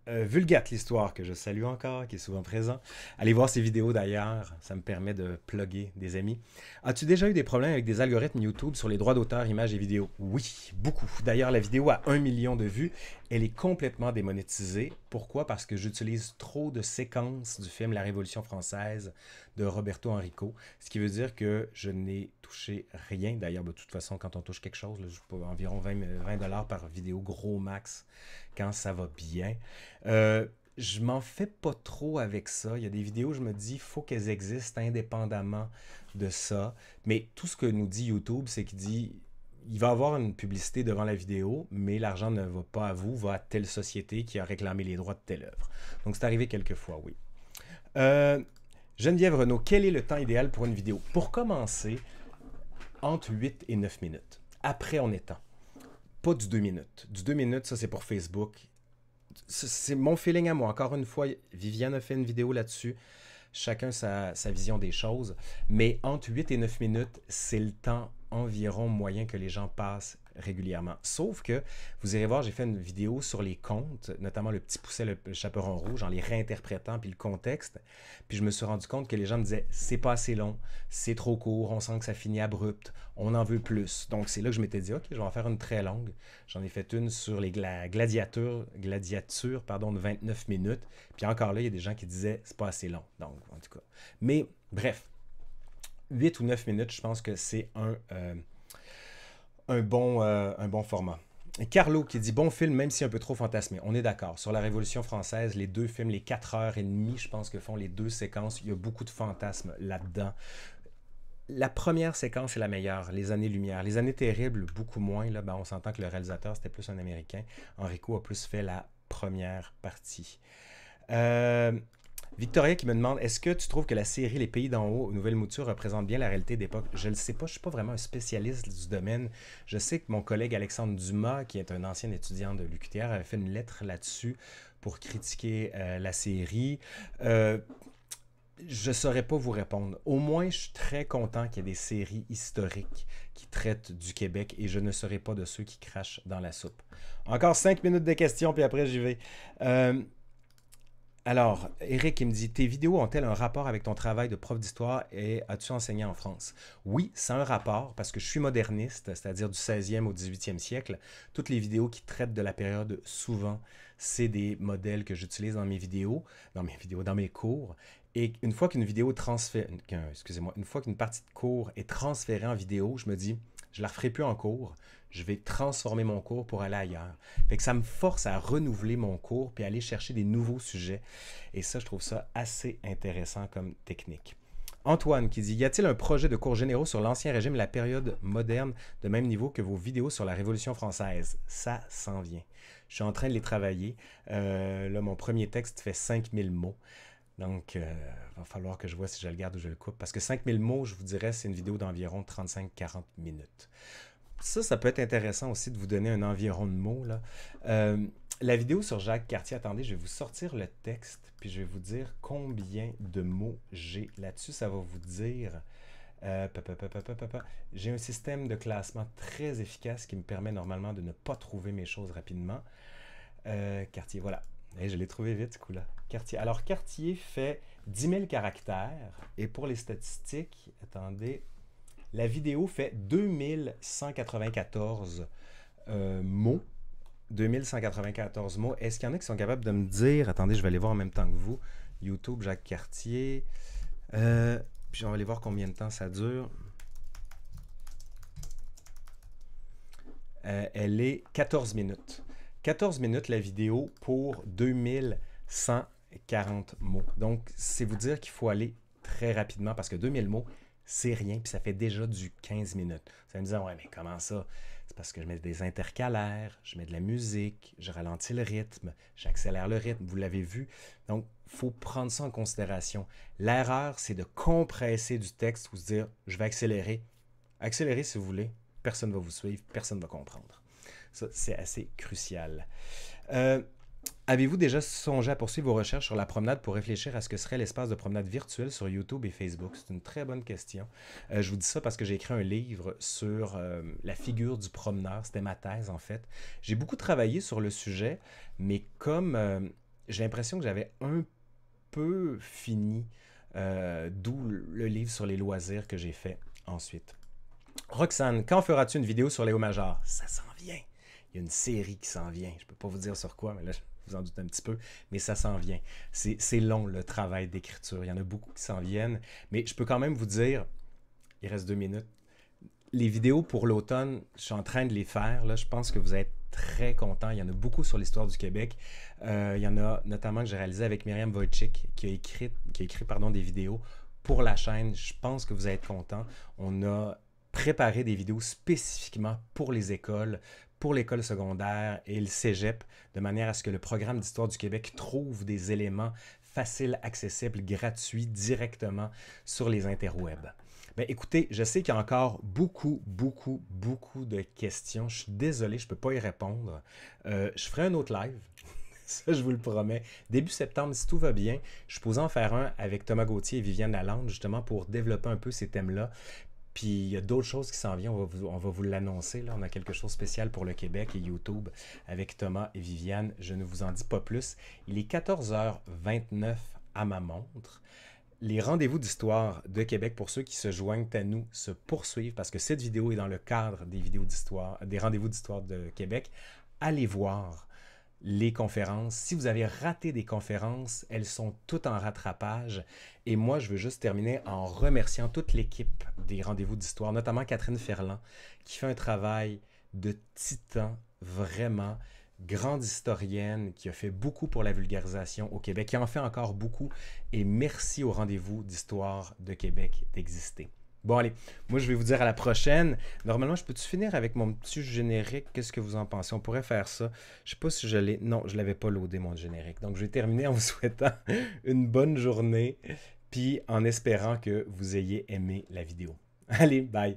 euh, vulgate l'histoire, que je salue encore, qui est souvent présent. Allez voir ces vidéos d'ailleurs, ça me permet de plugger des amis. As-tu déjà eu des problèmes avec des algorithmes YouTube sur les droits d'auteur, images et vidéos Oui, beaucoup. D'ailleurs, la vidéo a un million de vues elle est complètement démonétisée. Pourquoi? Parce que j'utilise trop de séquences du film La Révolution française de Roberto Enrico, ce qui veut dire que je n'ai touché rien. D'ailleurs, de toute façon, quand on touche quelque chose, environ 20 dollars par vidéo, gros max, quand ça va bien. Euh, je m'en fais pas trop avec ça. Il y a des vidéos, je me dis, faut qu'elles existent indépendamment de ça. Mais tout ce que nous dit YouTube, c'est qu'il dit, il va avoir une publicité devant la vidéo, mais l'argent ne va pas à vous, va à telle société qui a réclamé les droits de telle œuvre. Donc c'est arrivé quelquefois, oui. Euh, Geneviève Renault, quel est le temps idéal pour une vidéo Pour commencer, entre 8 et 9 minutes. Après, on est temps. Pas du 2 minutes. Du 2 minutes, ça c'est pour Facebook. C'est mon feeling à moi. Encore une fois, Viviane a fait une vidéo là-dessus chacun sa, sa, vision des choses. Mais entre 8 et 9 minutes, c'est le temps environ moyen que les gens passent régulièrement. Sauf que, vous irez voir, j'ai fait une vidéo sur les comptes notamment le petit pousset, le, chaperon rouge, en les réinterprétant, puis le contexte. Puis je me suis rendu compte que les gens me disaient, c'est pas assez long, c'est trop court, on sent que ça finit abrupt, on en veut plus. Donc c'est là que je m'étais dit, ok, je vais en faire une très longue. J'en ai fait une sur les gladiateurs gladiatures, pardon, de 29 minutes. Puis encore là, il y a des gens qui disaient, c'est pas assez long. Donc, en tout cas. Mais bref, 8 ou 9 minutes, je pense que c'est un, euh, un, bon, euh, un bon format. Carlo qui dit bon film, même si un peu trop fantasmé. On est d'accord. Sur la Révolution française, les deux films, les 4 heures et demie, je pense que font les deux séquences. Il y a beaucoup de fantasmes là-dedans. La première séquence est la meilleure, les années-lumière. Les années terribles, beaucoup moins. Là, ben, on s'entend que le réalisateur, c'était plus un Américain. Enrico a plus fait la première partie. Euh, Victoria qui me demande est-ce que tu trouves que la série Les Pays d'en haut, Nouvelle Mouture, représente bien la réalité d'époque Je ne sais pas, je ne suis pas vraiment un spécialiste du domaine. Je sais que mon collègue Alexandre Dumas, qui est un ancien étudiant de l'UQTR, avait fait une lettre là-dessus pour critiquer euh, la série. Euh, je ne saurais pas vous répondre. Au moins, je suis très content qu'il y ait des séries historiques qui traitent du Québec et je ne serai pas de ceux qui crachent dans la soupe. Encore cinq minutes de questions, puis après j'y vais. Euh, alors, Eric, il me dit Tes vidéos ont-elles un rapport avec ton travail de prof d'histoire et as-tu enseigné en France Oui, c'est un rapport parce que je suis moderniste, c'est-à-dire du 16e au 18e siècle. Toutes les vidéos qui traitent de la période, souvent, c'est des modèles que j'utilise dans mes vidéos, dans mes vidéos, dans mes cours. Et une fois qu'une vidéo transférée, excusez-moi, une fois qu'une partie de cours est transférée en vidéo, je me dis, je la referai plus en cours, je vais transformer mon cours pour aller ailleurs. Fait que ça me force à renouveler mon cours puis aller chercher des nouveaux sujets. Et ça, je trouve ça assez intéressant comme technique. Antoine qui dit Y a-t-il un projet de cours généraux sur l'Ancien Régime, la période moderne, de même niveau que vos vidéos sur la Révolution française Ça s'en vient. Je suis en train de les travailler. Euh, là, mon premier texte fait 5000 mots. Donc, il euh, va falloir que je vois si je le garde ou je le coupe. Parce que 5000 mots, je vous dirais, c'est une vidéo d'environ 35-40 minutes ça, ça peut être intéressant aussi de vous donner un environ de mots. Là. Euh, la vidéo sur Jacques Cartier, attendez, je vais vous sortir le texte, puis je vais vous dire combien de mots j'ai là-dessus. Ça va vous dire. Euh, j'ai un système de classement très efficace qui me permet normalement de ne pas trouver mes choses rapidement. Euh, Cartier, voilà. Et eh, je l'ai trouvé vite ce coup-là. Cartier. Alors, Cartier fait 10 000 caractères. Et pour les statistiques, attendez, la vidéo fait 2194 euh, mots. 2194 mots. Est-ce qu'il y en a qui sont capables de me dire, attendez, je vais aller voir en même temps que vous, YouTube, Jacques Cartier, euh, puis on va aller voir combien de temps ça dure. Euh, elle est 14 minutes. 14 minutes la vidéo pour 2140 mots. Donc, c'est vous dire qu'il faut aller très rapidement parce que 2000 mots, c'est rien, puis ça fait déjà du 15 minutes. ça me dire, ouais, mais comment ça? C'est parce que je mets des intercalaires, je mets de la musique, je ralentis le rythme, j'accélère le rythme, vous l'avez vu. Donc, faut prendre ça en considération. L'erreur, c'est de compresser du texte ou se dire, je vais accélérer. Accélérer si vous voulez, personne ne va vous suivre, personne ne va comprendre. Ça, c'est assez crucial. Euh, Avez-vous déjà songé à poursuivre vos recherches sur la promenade pour réfléchir à ce que serait l'espace de promenade virtuel sur YouTube et Facebook? C'est une très bonne question. Euh, je vous dis ça parce que j'ai écrit un livre sur euh, la figure du promeneur. C'était ma thèse, en fait. J'ai beaucoup travaillé sur le sujet, mais comme euh, j'ai l'impression que j'avais un peu fini, d'où le livre sur les loisirs que j'ai fait ensuite. Roxane, quand feras-tu une vidéo sur les Léo Major? Ça s'en vient. Il y a une série qui s'en vient. Je ne peux pas vous dire sur quoi, mais là, vous en doutez un petit peu, mais ça s'en vient. C'est long le travail d'écriture. Il y en a beaucoup qui s'en viennent, mais je peux quand même vous dire, il reste deux minutes. Les vidéos pour l'automne, je suis en train de les faire. Là, je pense que vous êtes très content. Il y en a beaucoup sur l'histoire du Québec. Euh, il y en a notamment que j'ai réalisé avec Myriam Wojcik, qui a écrit, qui écrit pardon, des vidéos pour la chaîne. Je pense que vous allez être content. On a préparé des vidéos spécifiquement pour les écoles, pour l'école secondaire et le cégep, de manière à ce que le programme d'histoire du Québec trouve des éléments faciles, accessibles, gratuits, directement sur les interwebs. Ben, écoutez, je sais qu'il y a encore beaucoup, beaucoup, beaucoup de questions. Je suis désolé, je ne peux pas y répondre. Euh, je ferai un autre live. Ça, je vous le promets. Début septembre, si tout va bien, je suis posé en faire un avec Thomas Gauthier et Viviane Lalande, justement, pour développer un peu ces thèmes-là. Puis il y a d'autres choses qui s'en viennent, on va vous, l'annoncer. Là, on a quelque chose de spécial pour le Québec et YouTube avec Thomas et Viviane. Je ne vous en dis pas plus. Il est 14h29 à ma montre. Les rendez-vous d'histoire de Québec pour ceux qui se joignent à nous se poursuivent parce que cette vidéo est dans le cadre des vidéos d'histoire, des rendez-vous d'histoire de Québec. Allez voir les conférences. Si vous avez raté des conférences, elles sont toutes en rattrapage. Et moi, je veux juste terminer en remerciant toute l'équipe des rendez-vous d'histoire, notamment Catherine Ferland, qui fait un travail de titan, vraiment grande historienne qui a fait beaucoup pour la vulgarisation au Québec, qui en fait encore beaucoup. Et merci au rendez-vous d'histoire de Québec d'exister. Bon, allez, moi je vais vous dire à la prochaine. Normalement, je peux-tu finir avec mon petit générique Qu'est-ce que vous en pensez On pourrait faire ça. Je sais pas si je l'ai. Non, je l'avais pas loadé, mon générique. Donc, je vais terminer en vous souhaitant une bonne journée, puis en espérant que vous ayez aimé la vidéo. Allez, bye